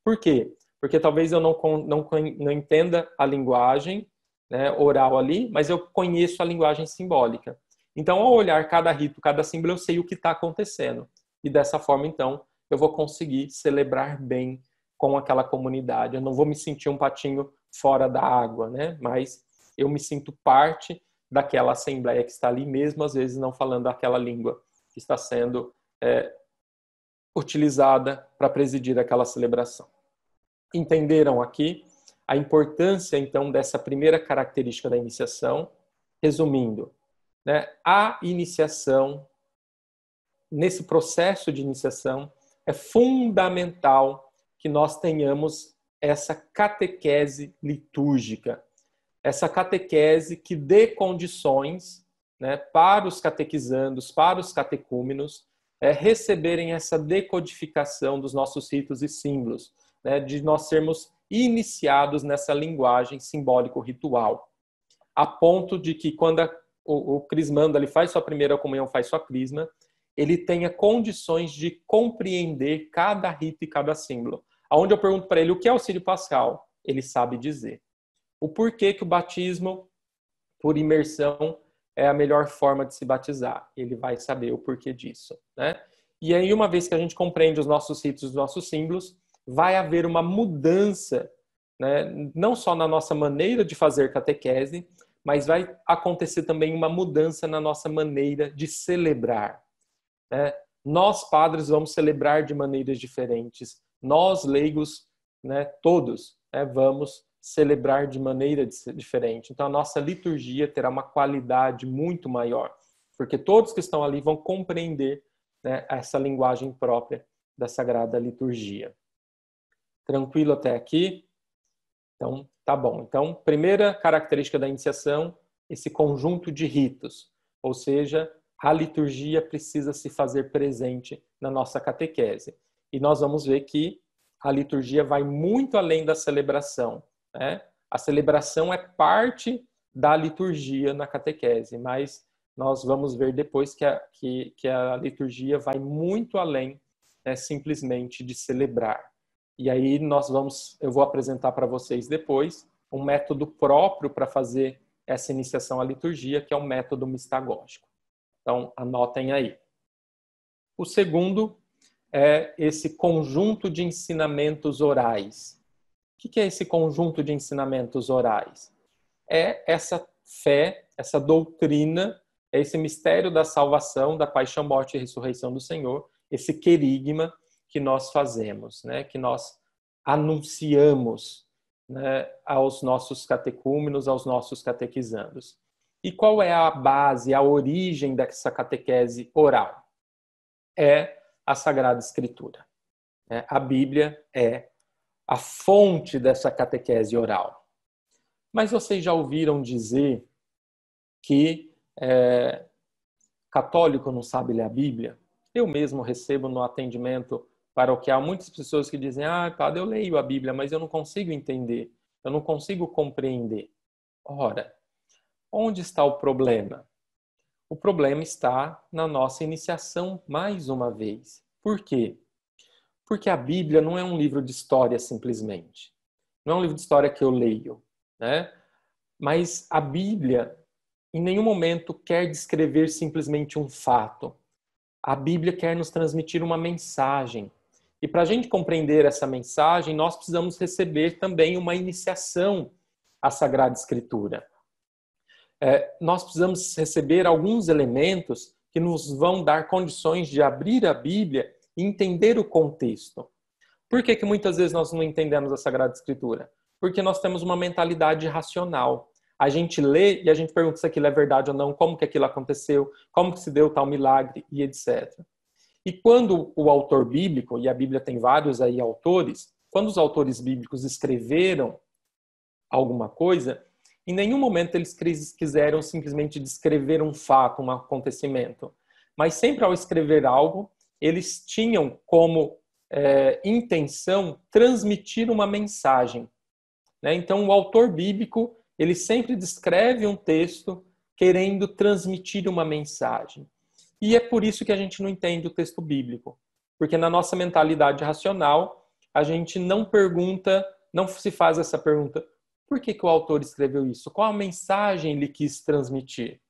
Por quê? Porque talvez eu não, não, não entenda a linguagem, né, oral ali, mas eu conheço a linguagem simbólica. Então, ao olhar cada rito, cada símbolo, eu sei o que está acontecendo. E dessa forma, então, eu vou conseguir celebrar bem com aquela comunidade. Eu não vou me sentir um patinho fora da água, né? Mas eu me sinto parte daquela assembleia que está ali, mesmo às vezes não falando aquela língua que está sendo é, utilizada para presidir aquela celebração. Entenderam aqui a importância, então, dessa primeira característica da iniciação. Resumindo, né, a iniciação, nesse processo de iniciação, é fundamental que nós tenhamos essa catequese litúrgica, essa catequese que dê condições né, para os catequizandos, para os catecúmenos, é, receberem essa decodificação dos nossos ritos e símbolos, né, de nós sermos iniciados nessa linguagem simbólico-ritual, a ponto de que quando a, o, o crismando ele faz sua primeira comunhão, faz sua crisma, ele tenha condições de compreender cada rito e cada símbolo. Aonde eu pergunto para ele o que é o Círio Pascal, ele sabe dizer. O porquê que o batismo por imersão é a melhor forma de se batizar, ele vai saber o porquê disso, né? E aí, uma vez que a gente compreende os nossos ritos, os nossos símbolos, vai haver uma mudança, né, não só na nossa maneira de fazer catequese, mas vai acontecer também uma mudança na nossa maneira de celebrar. Né? Nós, padres, vamos celebrar de maneiras diferentes. Nós, leigos, né, todos, né, vamos celebrar de maneira diferente. Então, a nossa liturgia terá uma qualidade muito maior, porque todos que estão ali vão compreender né, essa linguagem própria da Sagrada Liturgia. Tranquilo até aqui? Então, tá bom. Então, primeira característica da iniciação, esse conjunto de ritos, ou seja, a liturgia precisa se fazer presente na nossa catequese. E nós vamos ver que a liturgia vai muito além da celebração. Né? A celebração é parte da liturgia na catequese, mas nós vamos ver depois que a, que, que a liturgia vai muito além né, simplesmente de celebrar. E aí nós vamos, eu vou apresentar para vocês depois um método próprio para fazer essa iniciação à liturgia, que é o um método mistagógico. Então, anotem aí. O segundo é esse conjunto de ensinamentos orais. O que é esse conjunto de ensinamentos orais? É essa fé, essa doutrina, é esse mistério da salvação, da paixão, morte e ressurreição do Senhor, esse querigma, que nós fazemos, né? que nós anunciamos né? aos nossos catecúmenos, aos nossos catequizandos. E qual é a base, a origem dessa catequese oral? É a Sagrada Escritura. Né? A Bíblia é a fonte dessa catequese oral. Mas vocês já ouviram dizer que é, católico não sabe ler a Bíblia? Eu mesmo recebo no atendimento paroquial, muitas pessoas que dizem: Ah, pá eu leio a Bíblia, mas eu não consigo entender, eu não consigo compreender. Ora, onde está o problema? O problema está na nossa iniciação, mais uma vez. Por quê? Porque a Bíblia não é um livro de história simplesmente. Não é um livro de história que eu leio, né? Mas a Bíblia em nenhum momento quer descrever simplesmente um fato. A Bíblia quer nos transmitir uma mensagem, e para a gente compreender essa mensagem, nós precisamos receber também uma iniciação à Sagrada Escritura. É, nós precisamos receber alguns elementos que nos vão dar condições de abrir a Bíblia e entender o contexto. Por que, que muitas vezes nós não entendemos a Sagrada Escritura? Porque nós temos uma mentalidade racional. A gente lê e a gente pergunta se aquilo é verdade ou não, como que aquilo aconteceu, como que se deu tal milagre e etc. E quando o autor bíblico, e a Bíblia tem vários aí autores, quando os autores bíblicos escreveram alguma coisa, em nenhum momento eles quiseram simplesmente descrever um fato, um acontecimento. Mas sempre ao escrever algo, eles tinham como é, intenção transmitir uma mensagem. Né? Então, o autor bíblico, ele sempre descreve um texto querendo transmitir uma mensagem. E é por isso que a gente não entende o texto bíblico, porque na nossa mentalidade racional, a gente não pergunta, não se faz essa pergunta: por que, que o autor escreveu isso? Qual a mensagem ele quis transmitir?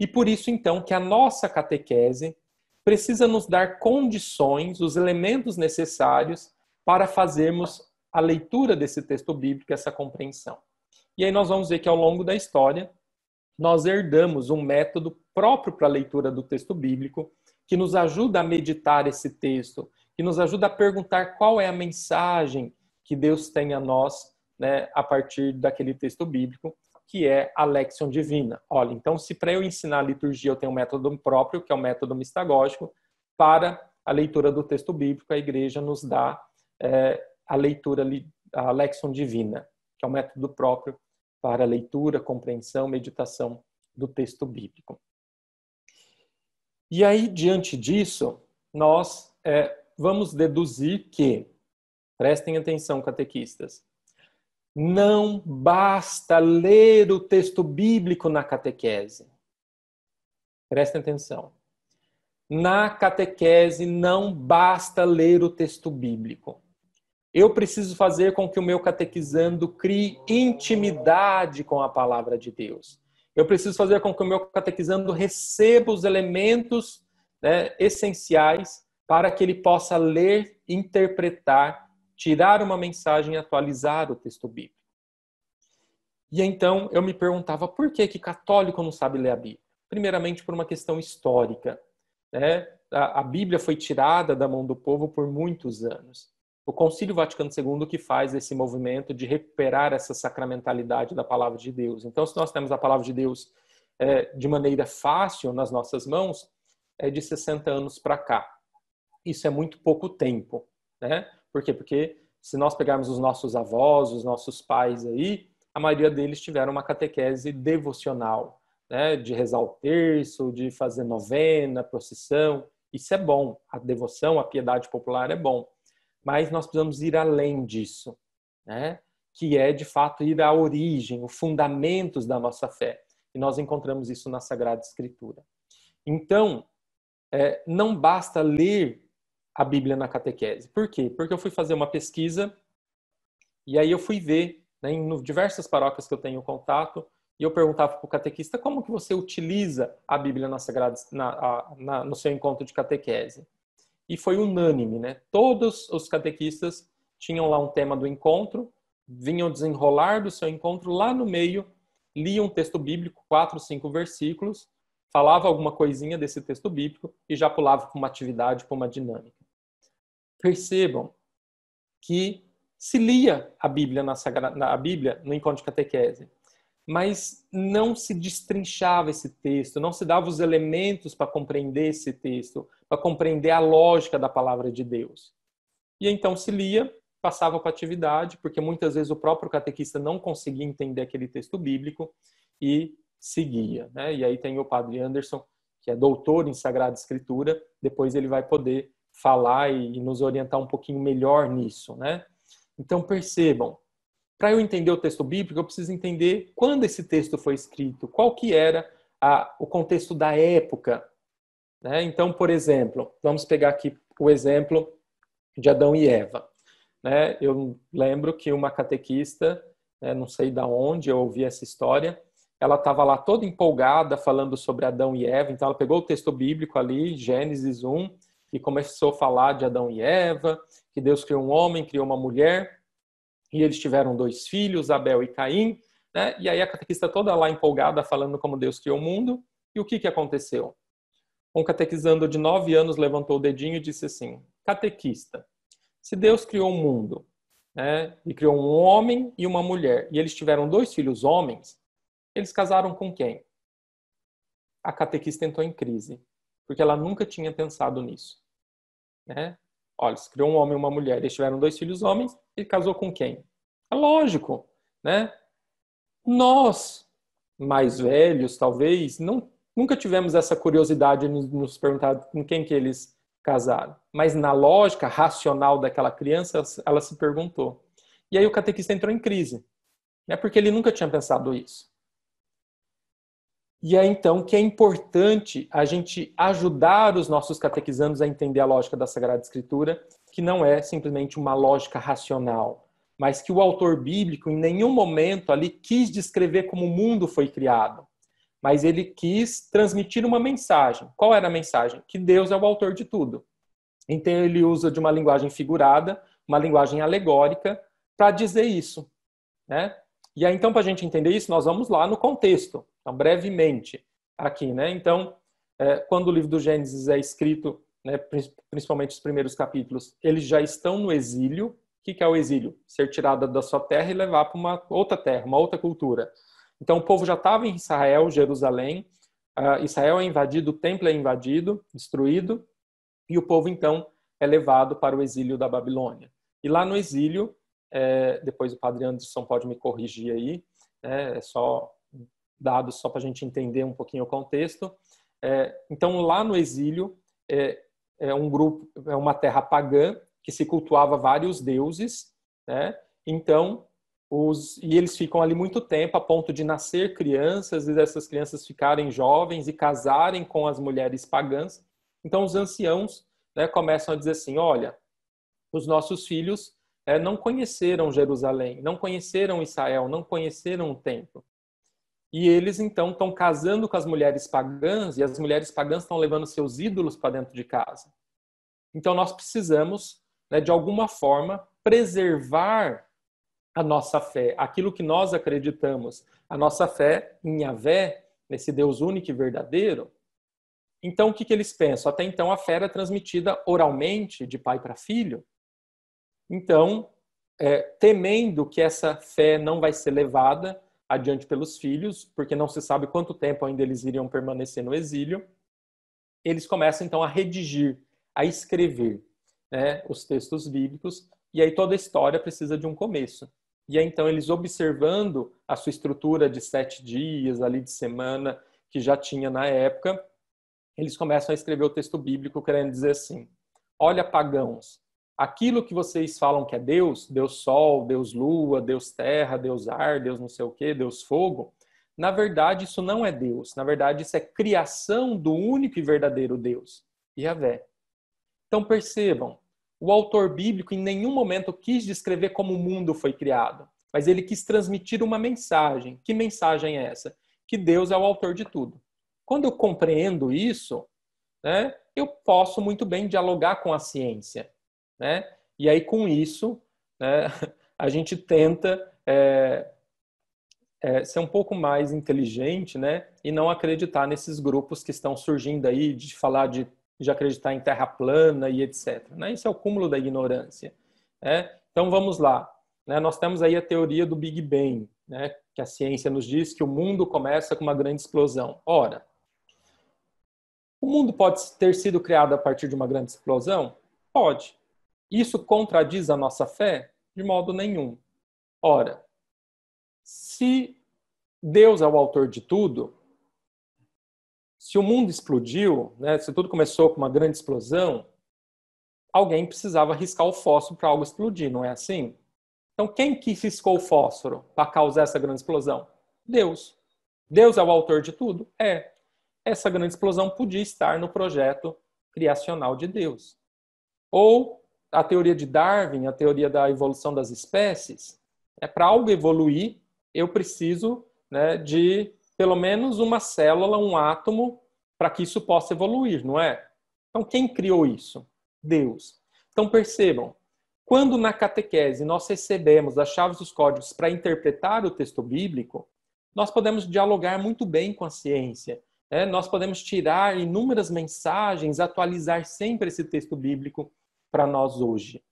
E por isso, então, que a nossa catequese precisa nos dar condições, os elementos necessários para fazermos a leitura desse texto bíblico, essa compreensão. E aí nós vamos ver que ao longo da história, nós herdamos um método próprio para a leitura do texto bíblico, que nos ajuda a meditar esse texto, que nos ajuda a perguntar qual é a mensagem que Deus tem a nós né, a partir daquele texto bíblico, que é a Lexion Divina. Olha, então, se para eu ensinar a liturgia eu tenho um método próprio, que é o um método mistagógico, para a leitura do texto bíblico, a igreja nos dá é, a leitura, a Lexion Divina, que é o um método próprio para a leitura, compreensão, meditação do texto bíblico. E aí, diante disso, nós é, vamos deduzir que, prestem atenção, catequistas, não basta ler o texto bíblico na catequese. Prestem atenção. Na catequese não basta ler o texto bíblico. Eu preciso fazer com que o meu catequizando crie intimidade com a palavra de Deus. Eu preciso fazer com que o meu catequizando receba os elementos né, essenciais para que ele possa ler, interpretar, tirar uma mensagem e atualizar o texto bíblico. E então eu me perguntava por que, que católico não sabe ler a Bíblia? Primeiramente por uma questão histórica. Né? A, a Bíblia foi tirada da mão do povo por muitos anos o Concílio Vaticano II que faz esse movimento de recuperar essa sacramentalidade da palavra de Deus. Então, se nós temos a palavra de Deus é, de maneira fácil nas nossas mãos, é de 60 anos para cá. Isso é muito pouco tempo, né? Por quê? Porque se nós pegarmos os nossos avós, os nossos pais aí, a maioria deles tiveram uma catequese devocional, né? De rezar o terço, de fazer novena, procissão. Isso é bom. A devoção, a piedade popular é bom mas nós precisamos ir além disso, né? que é de fato ir à origem, os fundamentos da nossa fé. E nós encontramos isso na Sagrada Escritura. Então, é, não basta ler a Bíblia na catequese. Por quê? Porque eu fui fazer uma pesquisa e aí eu fui ver né, em diversas paróquias que eu tenho contato e eu perguntava para o catequista como que você utiliza a Bíblia na Sagrada, na, na, no seu encontro de catequese e foi unânime, né? Todos os catequistas tinham lá um tema do encontro, vinham desenrolar do seu encontro lá no meio, lia um texto bíblico, quatro, cinco versículos, falava alguma coisinha desse texto bíblico e já pulava para uma atividade, para uma dinâmica. Percebam que se lia a Bíblia na, na a Bíblia no encontro de catequese mas não se destrinchava esse texto, não se dava os elementos para compreender esse texto, para compreender a lógica da palavra de Deus. E então se lia, passava para atividade, porque muitas vezes o próprio catequista não conseguia entender aquele texto bíblico e seguia. Né? E aí tem o padre Anderson, que é doutor em Sagrada Escritura, depois ele vai poder falar e nos orientar um pouquinho melhor nisso. Né? Então percebam, para eu entender o texto bíblico, eu preciso entender quando esse texto foi escrito, qual que era a, o contexto da época. Né? Então, por exemplo, vamos pegar aqui o exemplo de Adão e Eva. Né? Eu lembro que uma catequista, né, não sei da onde eu ouvi essa história, ela estava lá toda empolgada falando sobre Adão e Eva, então ela pegou o texto bíblico ali, Gênesis 1, e começou a falar de Adão e Eva, que Deus criou um homem, criou uma mulher, e eles tiveram dois filhos, Abel e Caim, né? E aí a catequista toda lá empolgada falando como Deus criou o mundo. E o que, que aconteceu? Um catequizando de nove anos levantou o dedinho e disse assim: Catequista, se Deus criou o mundo, né? E criou um homem e uma mulher, e eles tiveram dois filhos homens, eles casaram com quem? A catequista entrou em crise, porque ela nunca tinha pensado nisso. Né? Olha, se criou um homem e uma mulher, eles tiveram dois filhos homens, ele casou com quem? É lógico, né? Nós, mais velhos talvez, não, nunca tivemos essa curiosidade de nos perguntar com quem que eles casaram. Mas na lógica racional daquela criança, ela se perguntou. E aí o catequista entrou em crise, né? porque ele nunca tinha pensado isso. E é então que é importante a gente ajudar os nossos catequizandos a entender a lógica da Sagrada Escritura, que não é simplesmente uma lógica racional, mas que o autor bíblico em nenhum momento ali quis descrever como o mundo foi criado, mas ele quis transmitir uma mensagem. Qual era a mensagem? Que Deus é o autor de tudo. Então ele usa de uma linguagem figurada, uma linguagem alegórica para dizer isso, né? E aí, então, para a gente entender isso, nós vamos lá no contexto, então, brevemente, aqui, né? Então, é, quando o livro do Gênesis é escrito, né, principalmente os primeiros capítulos, eles já estão no exílio. O que é o exílio? Ser tirada da sua terra e levar para uma outra terra, uma outra cultura. Então, o povo já estava em Israel, Jerusalém. Uh, Israel é invadido, o templo é invadido, destruído, e o povo, então, é levado para o exílio da Babilônia. E lá no exílio, é, depois o padre Anderson pode me corrigir aí, né? é só dados só para a gente entender um pouquinho o contexto. É, então, lá no exílio, é, é, um grupo, é uma terra pagã que se cultuava vários deuses, né? Então, os, e eles ficam ali muito tempo a ponto de nascer crianças e dessas crianças ficarem jovens e casarem com as mulheres pagãs. Então, os anciãos né, começam a dizer assim: olha, os nossos filhos é, não conheceram Jerusalém, não conheceram Israel, não conheceram o templo. E eles então estão casando com as mulheres pagãs e as mulheres pagãs estão levando seus ídolos para dentro de casa. Então nós precisamos, né, de alguma forma, preservar a nossa fé, aquilo que nós acreditamos, a nossa fé em Yahvé, nesse Deus único e verdadeiro. Então o que, que eles pensam? Até então a fé era transmitida oralmente, de pai para filho. Então, é, temendo que essa fé não vai ser levada adiante pelos filhos, porque não se sabe quanto tempo ainda eles iriam permanecer no exílio, eles começam então a redigir, a escrever né, os textos bíblicos, e aí toda a história precisa de um começo. E aí, então eles observando a sua estrutura de sete dias ali de semana que já tinha na época, eles começam a escrever o texto bíblico querendo dizer assim: olha pagãos, aquilo que vocês falam que é Deus, Deus Sol, Deus Lua, Deus Terra, Deus Ar, Deus não sei o que, Deus Fogo, na verdade isso não é Deus. Na verdade isso é criação do único e verdadeiro Deus, Yahvé. Então percebam, o autor bíblico em nenhum momento quis descrever como o mundo foi criado, mas ele quis transmitir uma mensagem. Que mensagem é essa? Que Deus é o autor de tudo. Quando eu compreendo isso, né, eu posso muito bem dialogar com a ciência né? E aí com isso, né, a gente tenta é, é, ser um pouco mais inteligente, né? E não acreditar nesses grupos que estão surgindo aí de falar de, de acreditar em terra plana e etc. Né? Isso é o cúmulo da ignorância. Né? Então vamos lá. Né? Nós temos aí a teoria do Big Bang, né? que a ciência nos diz que o mundo começa com uma grande explosão. Ora, o mundo pode ter sido criado a partir de uma grande explosão? Pode. Isso contradiz a nossa fé? De modo nenhum. Ora, se Deus é o autor de tudo, se o mundo explodiu, né, se tudo começou com uma grande explosão, alguém precisava riscar o fósforo para algo explodir, não é assim? Então, quem que riscou o fósforo para causar essa grande explosão? Deus. Deus é o autor de tudo? É. Essa grande explosão podia estar no projeto criacional de Deus. Ou a teoria de Darwin, a teoria da evolução das espécies, é para algo evoluir, eu preciso né, de pelo menos uma célula, um átomo, para que isso possa evoluir, não é? Então, quem criou isso? Deus. Então, percebam, quando na catequese nós recebemos as chaves dos códigos para interpretar o texto bíblico, nós podemos dialogar muito bem com a ciência. Né? Nós podemos tirar inúmeras mensagens, atualizar sempre esse texto bíblico para nós hoje.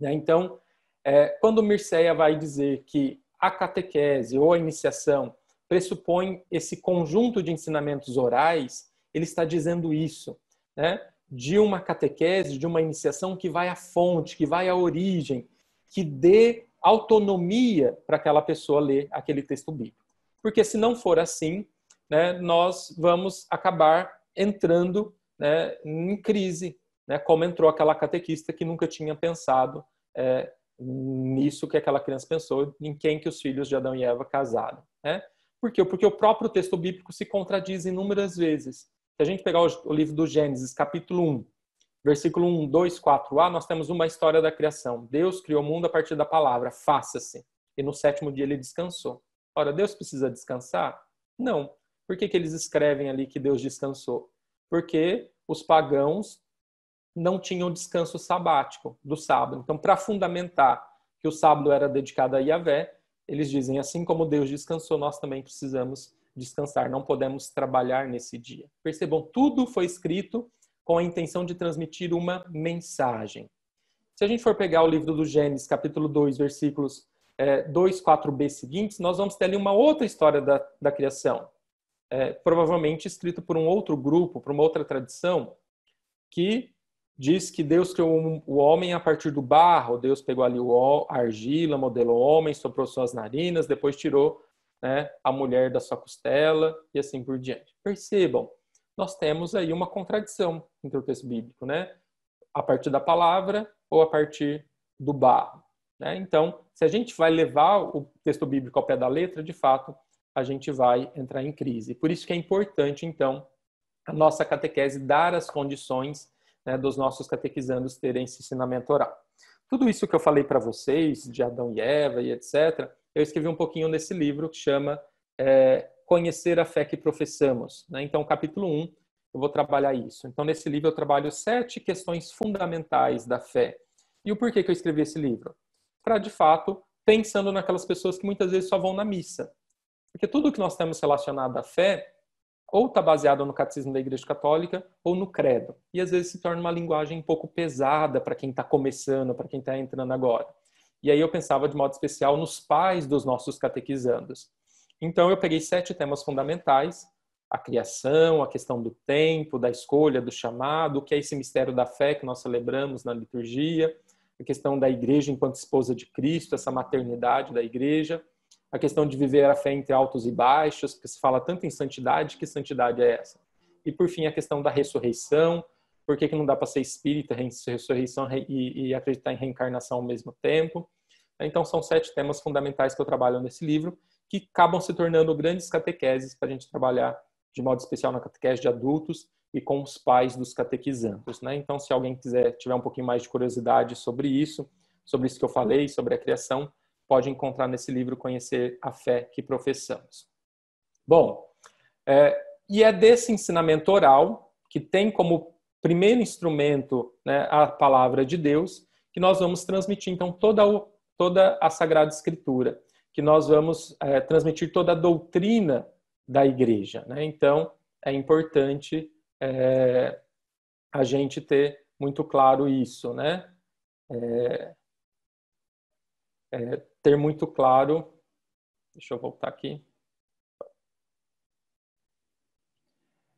Né? Então, é, quando Mircea vai dizer que a catequese ou a iniciação pressupõe esse conjunto de ensinamentos orais, ele está dizendo isso, né? de uma catequese, de uma iniciação que vai à fonte, que vai à origem, que dê autonomia para aquela pessoa ler aquele texto bíblico. Porque se não for assim, né, nós vamos acabar entrando né, em crise, né, como entrou aquela catequista que nunca tinha pensado é, nisso que aquela criança pensou, em quem que os filhos de Adão e Eva casaram. Né? Por quê? Porque o próprio texto bíblico se contradiz inúmeras vezes. Se a gente pegar o livro do Gênesis, capítulo 1, versículo 1, 2, 4a, nós temos uma história da criação. Deus criou o mundo a partir da palavra, faça-se. E no sétimo dia ele descansou. Ora, Deus precisa descansar? Não. Por que, que eles escrevem ali que Deus descansou? Porque os pagãos não tinham descanso sabático do sábado. Então, para fundamentar que o sábado era dedicado a Yahvé, eles dizem: assim como Deus descansou, nós também precisamos descansar, não podemos trabalhar nesse dia. Percebam, tudo foi escrito com a intenção de transmitir uma mensagem. Se a gente for pegar o livro do Gênesis, capítulo 2, versículos é, 2, 4b seguintes, nós vamos ter ali uma outra história da, da criação. É, provavelmente escrito por um outro grupo, por uma outra tradição, que diz que Deus criou o homem a partir do barro, Deus pegou ali o argila, modelou o homem, soprou suas narinas, depois tirou né, a mulher da sua costela e assim por diante. Percebam, nós temos aí uma contradição entre o texto bíblico, né? A partir da palavra ou a partir do barro. Né? Então, se a gente vai levar o texto bíblico ao pé da letra, de fato, a gente vai entrar em crise. Por isso que é importante, então, a nossa catequese dar as condições né, dos nossos catequizandos terem esse ensinamento oral. Tudo isso que eu falei para vocês, de Adão e Eva e etc., eu escrevi um pouquinho nesse livro que chama é, Conhecer a Fé que Professamos. Né? Então, capítulo 1, eu vou trabalhar isso. Então, nesse livro eu trabalho sete questões fundamentais da fé. E o porquê que eu escrevi esse livro? Para, de fato, pensando naquelas pessoas que muitas vezes só vão na missa. Porque tudo que nós temos relacionado à fé ou está baseado no catecismo da Igreja Católica ou no credo. E às vezes se torna uma linguagem um pouco pesada para quem está começando, para quem está entrando agora. E aí eu pensava de modo especial nos pais dos nossos catequizandos. Então eu peguei sete temas fundamentais: a criação, a questão do tempo, da escolha, do chamado, o que é esse mistério da fé que nós celebramos na liturgia, a questão da igreja enquanto esposa de Cristo, essa maternidade da igreja a questão de viver a fé entre altos e baixos, que se fala tanto em santidade, que santidade é essa? E por fim, a questão da ressurreição, por que, que não dá para ser espírita, ressurreição e, e acreditar em reencarnação ao mesmo tempo? Então, são sete temas fundamentais que eu trabalho nesse livro, que acabam se tornando grandes catequeses para a gente trabalhar de modo especial na catequese de adultos e com os pais dos catequizandos. Né? Então, se alguém quiser tiver um pouquinho mais de curiosidade sobre isso, sobre isso que eu falei, sobre a criação, pode encontrar nesse livro Conhecer a Fé que Professamos. Bom, é, e é desse ensinamento oral, que tem como primeiro instrumento né, a palavra de Deus, que nós vamos transmitir, então, toda, o, toda a Sagrada Escritura, que nós vamos é, transmitir toda a doutrina da igreja. Né? Então, é importante é, a gente ter muito claro isso, né? É, é ter muito claro. Deixa eu voltar aqui.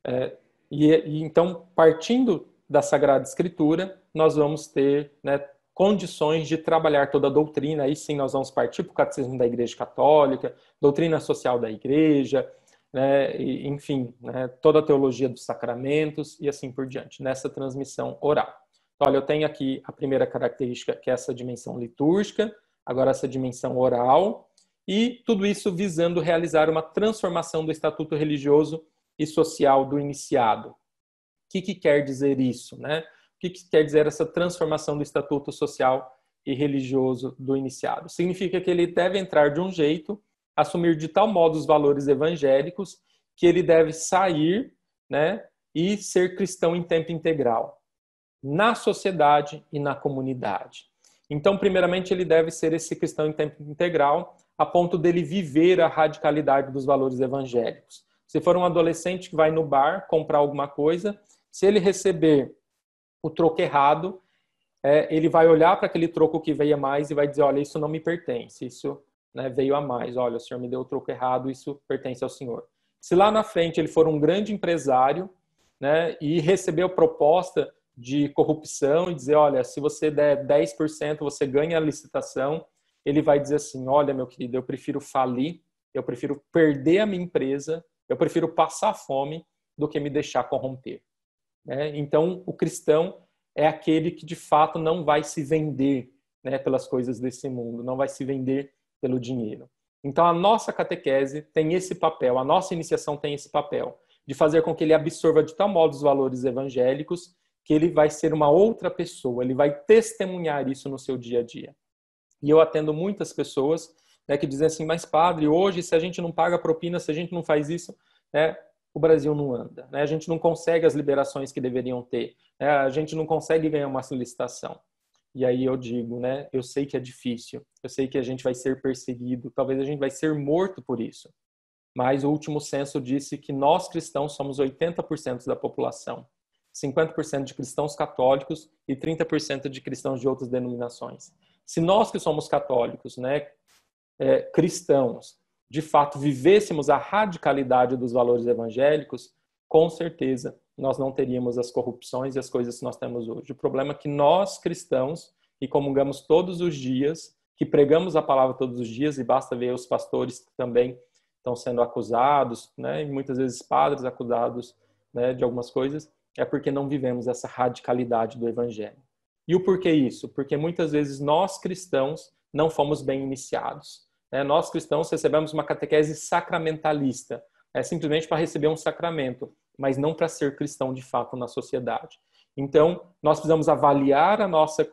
É, e, e, então, partindo da Sagrada Escritura, nós vamos ter né, condições de trabalhar toda a doutrina. Aí sim, nós vamos partir para o catecismo da Igreja Católica, doutrina social da Igreja, né, e, enfim, né, toda a teologia dos sacramentos e assim por diante, nessa transmissão oral. Olha, eu tenho aqui a primeira característica, que é essa dimensão litúrgica agora essa dimensão oral, e tudo isso visando realizar uma transformação do estatuto religioso e social do iniciado. O que, que quer dizer isso? Né? O que, que quer dizer essa transformação do estatuto social e religioso do iniciado? Significa que ele deve entrar de um jeito, assumir de tal modo os valores evangélicos, que ele deve sair né, e ser cristão em tempo integral, na sociedade e na comunidade. Então, primeiramente, ele deve ser esse cristão em tempo integral, a ponto dele viver a radicalidade dos valores evangélicos. Se for um adolescente que vai no bar comprar alguma coisa, se ele receber o troco errado, é, ele vai olhar para aquele troco que veio a mais e vai dizer: olha, isso não me pertence, isso né, veio a mais. Olha, o senhor me deu o troco errado, isso pertence ao senhor. Se lá na frente ele for um grande empresário né, e receber a proposta de corrupção e dizer, olha, se você der 10%, você ganha a licitação. Ele vai dizer assim, olha, meu querido, eu prefiro falir, eu prefiro perder a minha empresa, eu prefiro passar fome do que me deixar corromper. Né? Então, o cristão é aquele que de fato não vai se vender né, pelas coisas desse mundo, não vai se vender pelo dinheiro. Então, a nossa catequese tem esse papel, a nossa iniciação tem esse papel de fazer com que ele absorva de tal modo os valores evangélicos que ele vai ser uma outra pessoa, ele vai testemunhar isso no seu dia a dia. E eu atendo muitas pessoas né, que dizem assim, mas padre, hoje se a gente não paga propina, se a gente não faz isso, né, o Brasil não anda. Né? A gente não consegue as liberações que deveriam ter, né? a gente não consegue ganhar uma solicitação. E aí eu digo, né? Eu sei que é difícil, eu sei que a gente vai ser perseguido, talvez a gente vai ser morto por isso. Mas o último censo disse que nós cristãos somos 80% da população. 50% de cristãos católicos e 30% de cristãos de outras denominações. Se nós que somos católicos, né, é, cristãos, de fato vivêssemos a radicalidade dos valores evangélicos, com certeza nós não teríamos as corrupções e as coisas que nós temos hoje. O problema é que nós cristãos e comungamos todos os dias, que pregamos a palavra todos os dias e basta ver os pastores que também estão sendo acusados, né, e muitas vezes padres acusados, né, de algumas coisas é porque não vivemos essa radicalidade do evangelho. E o porquê isso? Porque muitas vezes nós cristãos não fomos bem iniciados. Né? Nós cristãos recebemos uma catequese sacramentalista, é simplesmente para receber um sacramento, mas não para ser cristão de fato na sociedade. Então, nós precisamos avaliar a nossa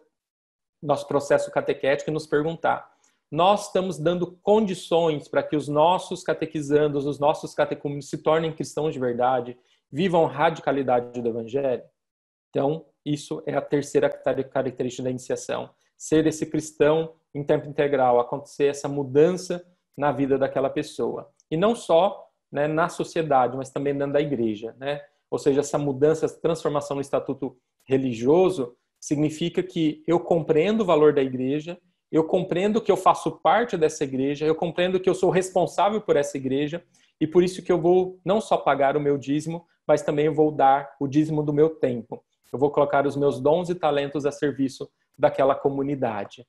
nosso processo catequético e nos perguntar: nós estamos dando condições para que os nossos catequizandos, os nossos catecúmenos se tornem cristãos de verdade? vivam a radicalidade do evangelho. Então, isso é a terceira característica da iniciação. Ser esse cristão em tempo integral, acontecer essa mudança na vida daquela pessoa. E não só né, na sociedade, mas também dentro da igreja. Né? Ou seja, essa mudança, essa transformação no estatuto religioso significa que eu compreendo o valor da igreja, eu compreendo que eu faço parte dessa igreja, eu compreendo que eu sou responsável por essa igreja, e por isso que eu vou não só pagar o meu dízimo, mas também vou dar o dízimo do meu tempo. Eu vou colocar os meus dons e talentos a serviço daquela comunidade.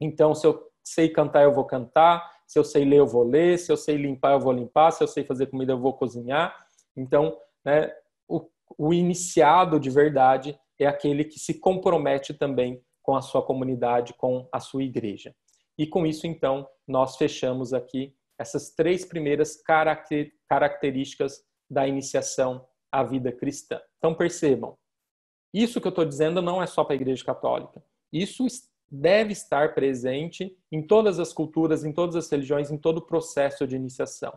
Então, se eu sei cantar, eu vou cantar, se eu sei ler, eu vou ler, se eu sei limpar, eu vou limpar, se eu sei fazer comida, eu vou cozinhar. Então, né, o, o iniciado de verdade é aquele que se compromete também com a sua comunidade, com a sua igreja. E com isso, então, nós fechamos aqui essas três primeiras características da iniciação à vida cristã. Então percebam, isso que eu estou dizendo não é só para a Igreja Católica. Isso deve estar presente em todas as culturas, em todas as religiões, em todo o processo de iniciação.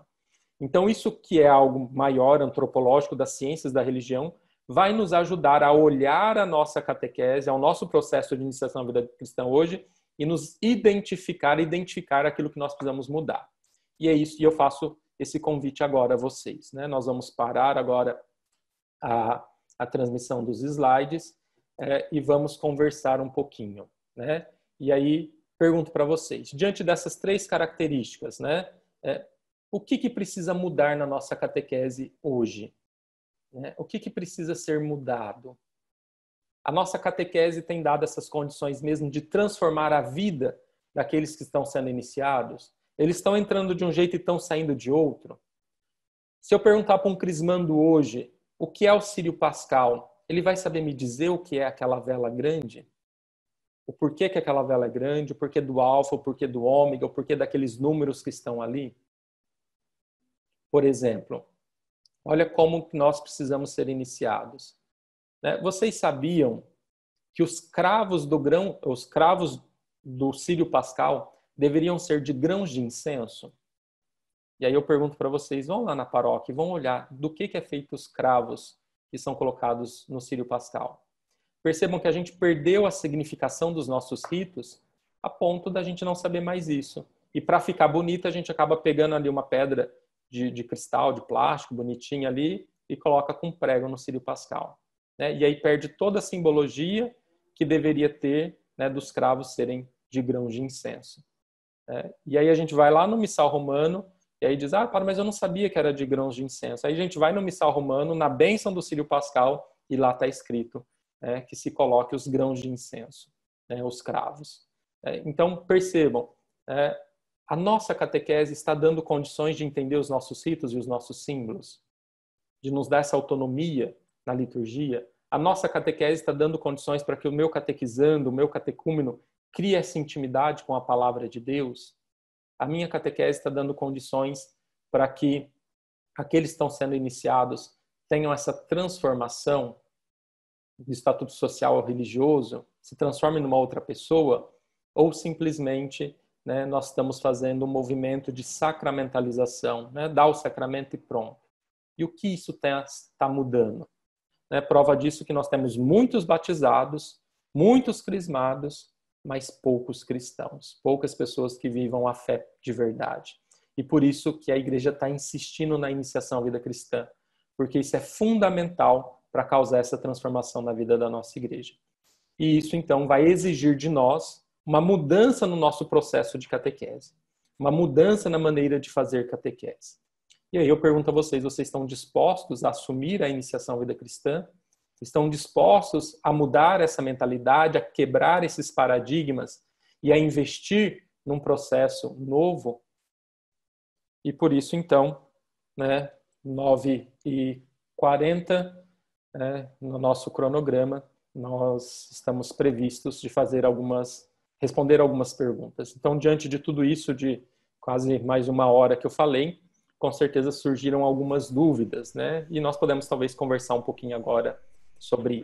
Então, isso que é algo maior, antropológico, das ciências da religião, vai nos ajudar a olhar a nossa catequese, ao nosso processo de iniciação à vida cristã hoje e nos identificar, identificar aquilo que nós precisamos mudar. E é isso, e eu faço esse convite agora a vocês. Né? Nós vamos parar agora a, a transmissão dos slides é, e vamos conversar um pouquinho. Né? E aí, pergunto para vocês, diante dessas três características, né, é, o que, que precisa mudar na nossa catequese hoje? Né? O que, que precisa ser mudado? A nossa catequese tem dado essas condições mesmo de transformar a vida daqueles que estão sendo iniciados? Eles estão entrando de um jeito e estão saindo de outro. Se eu perguntar para um crismando hoje o que é o Círio Pascal, ele vai saber me dizer o que é aquela vela grande? O porquê que aquela vela é grande, o porquê do alfa, o porquê do ômega, o porquê daqueles números que estão ali? Por exemplo, olha como nós precisamos ser iniciados. Né? Vocês sabiam que os cravos do grão, os cravos do Círio Pascal, deveriam ser de grãos de incenso? E aí eu pergunto para vocês, vão lá na paróquia e vão olhar do que, que é feito os cravos que são colocados no Círio Pascal. Percebam que a gente perdeu a significação dos nossos ritos a ponto da gente não saber mais isso. E para ficar bonita, a gente acaba pegando ali uma pedra de, de, cristal, de plástico, bonitinha ali, e coloca com prego no Círio Pascal. Né? E aí perde toda a simbologia que deveria ter né, dos cravos serem de grãos de incenso. É, e aí a gente vai lá no missal romano e aí diz, ah, para, mas eu não sabia que era de grãos de incenso. Aí a gente vai no missal romano, na bênção do Círio Pascal, e lá está escrito é, que se coloque os grãos de incenso, né, os cravos. É, então, percebam, é, a nossa catequese está dando condições de entender os nossos ritos e os nossos símbolos, de nos dar essa autonomia na liturgia. A nossa catequese está dando condições para que o meu catequizando, o meu catecúmeno, cria essa intimidade com a palavra de Deus, a minha catequese está dando condições para que aqueles que estão sendo iniciados tenham essa transformação do estatuto social ou religioso, se transforme numa outra pessoa, ou simplesmente né, nós estamos fazendo um movimento de sacramentalização, né, dá o sacramento e pronto. E o que isso está tá mudando? Né, prova disso que nós temos muitos batizados, muitos crismados, mas poucos cristãos, poucas pessoas que vivam a fé de verdade. E por isso que a igreja está insistindo na iniciação à vida cristã, porque isso é fundamental para causar essa transformação na vida da nossa igreja. E isso então vai exigir de nós uma mudança no nosso processo de catequese, uma mudança na maneira de fazer catequese. E aí eu pergunto a vocês, vocês estão dispostos a assumir a iniciação à vida cristã? estão dispostos a mudar essa mentalidade, a quebrar esses paradigmas e a investir num processo novo. E por isso, então, né, 9 e 40 né, no nosso cronograma, nós estamos previstos de fazer algumas, responder algumas perguntas. Então, diante de tudo isso, de quase mais uma hora que eu falei, com certeza surgiram algumas dúvidas, né? E nós podemos talvez conversar um pouquinho agora sobre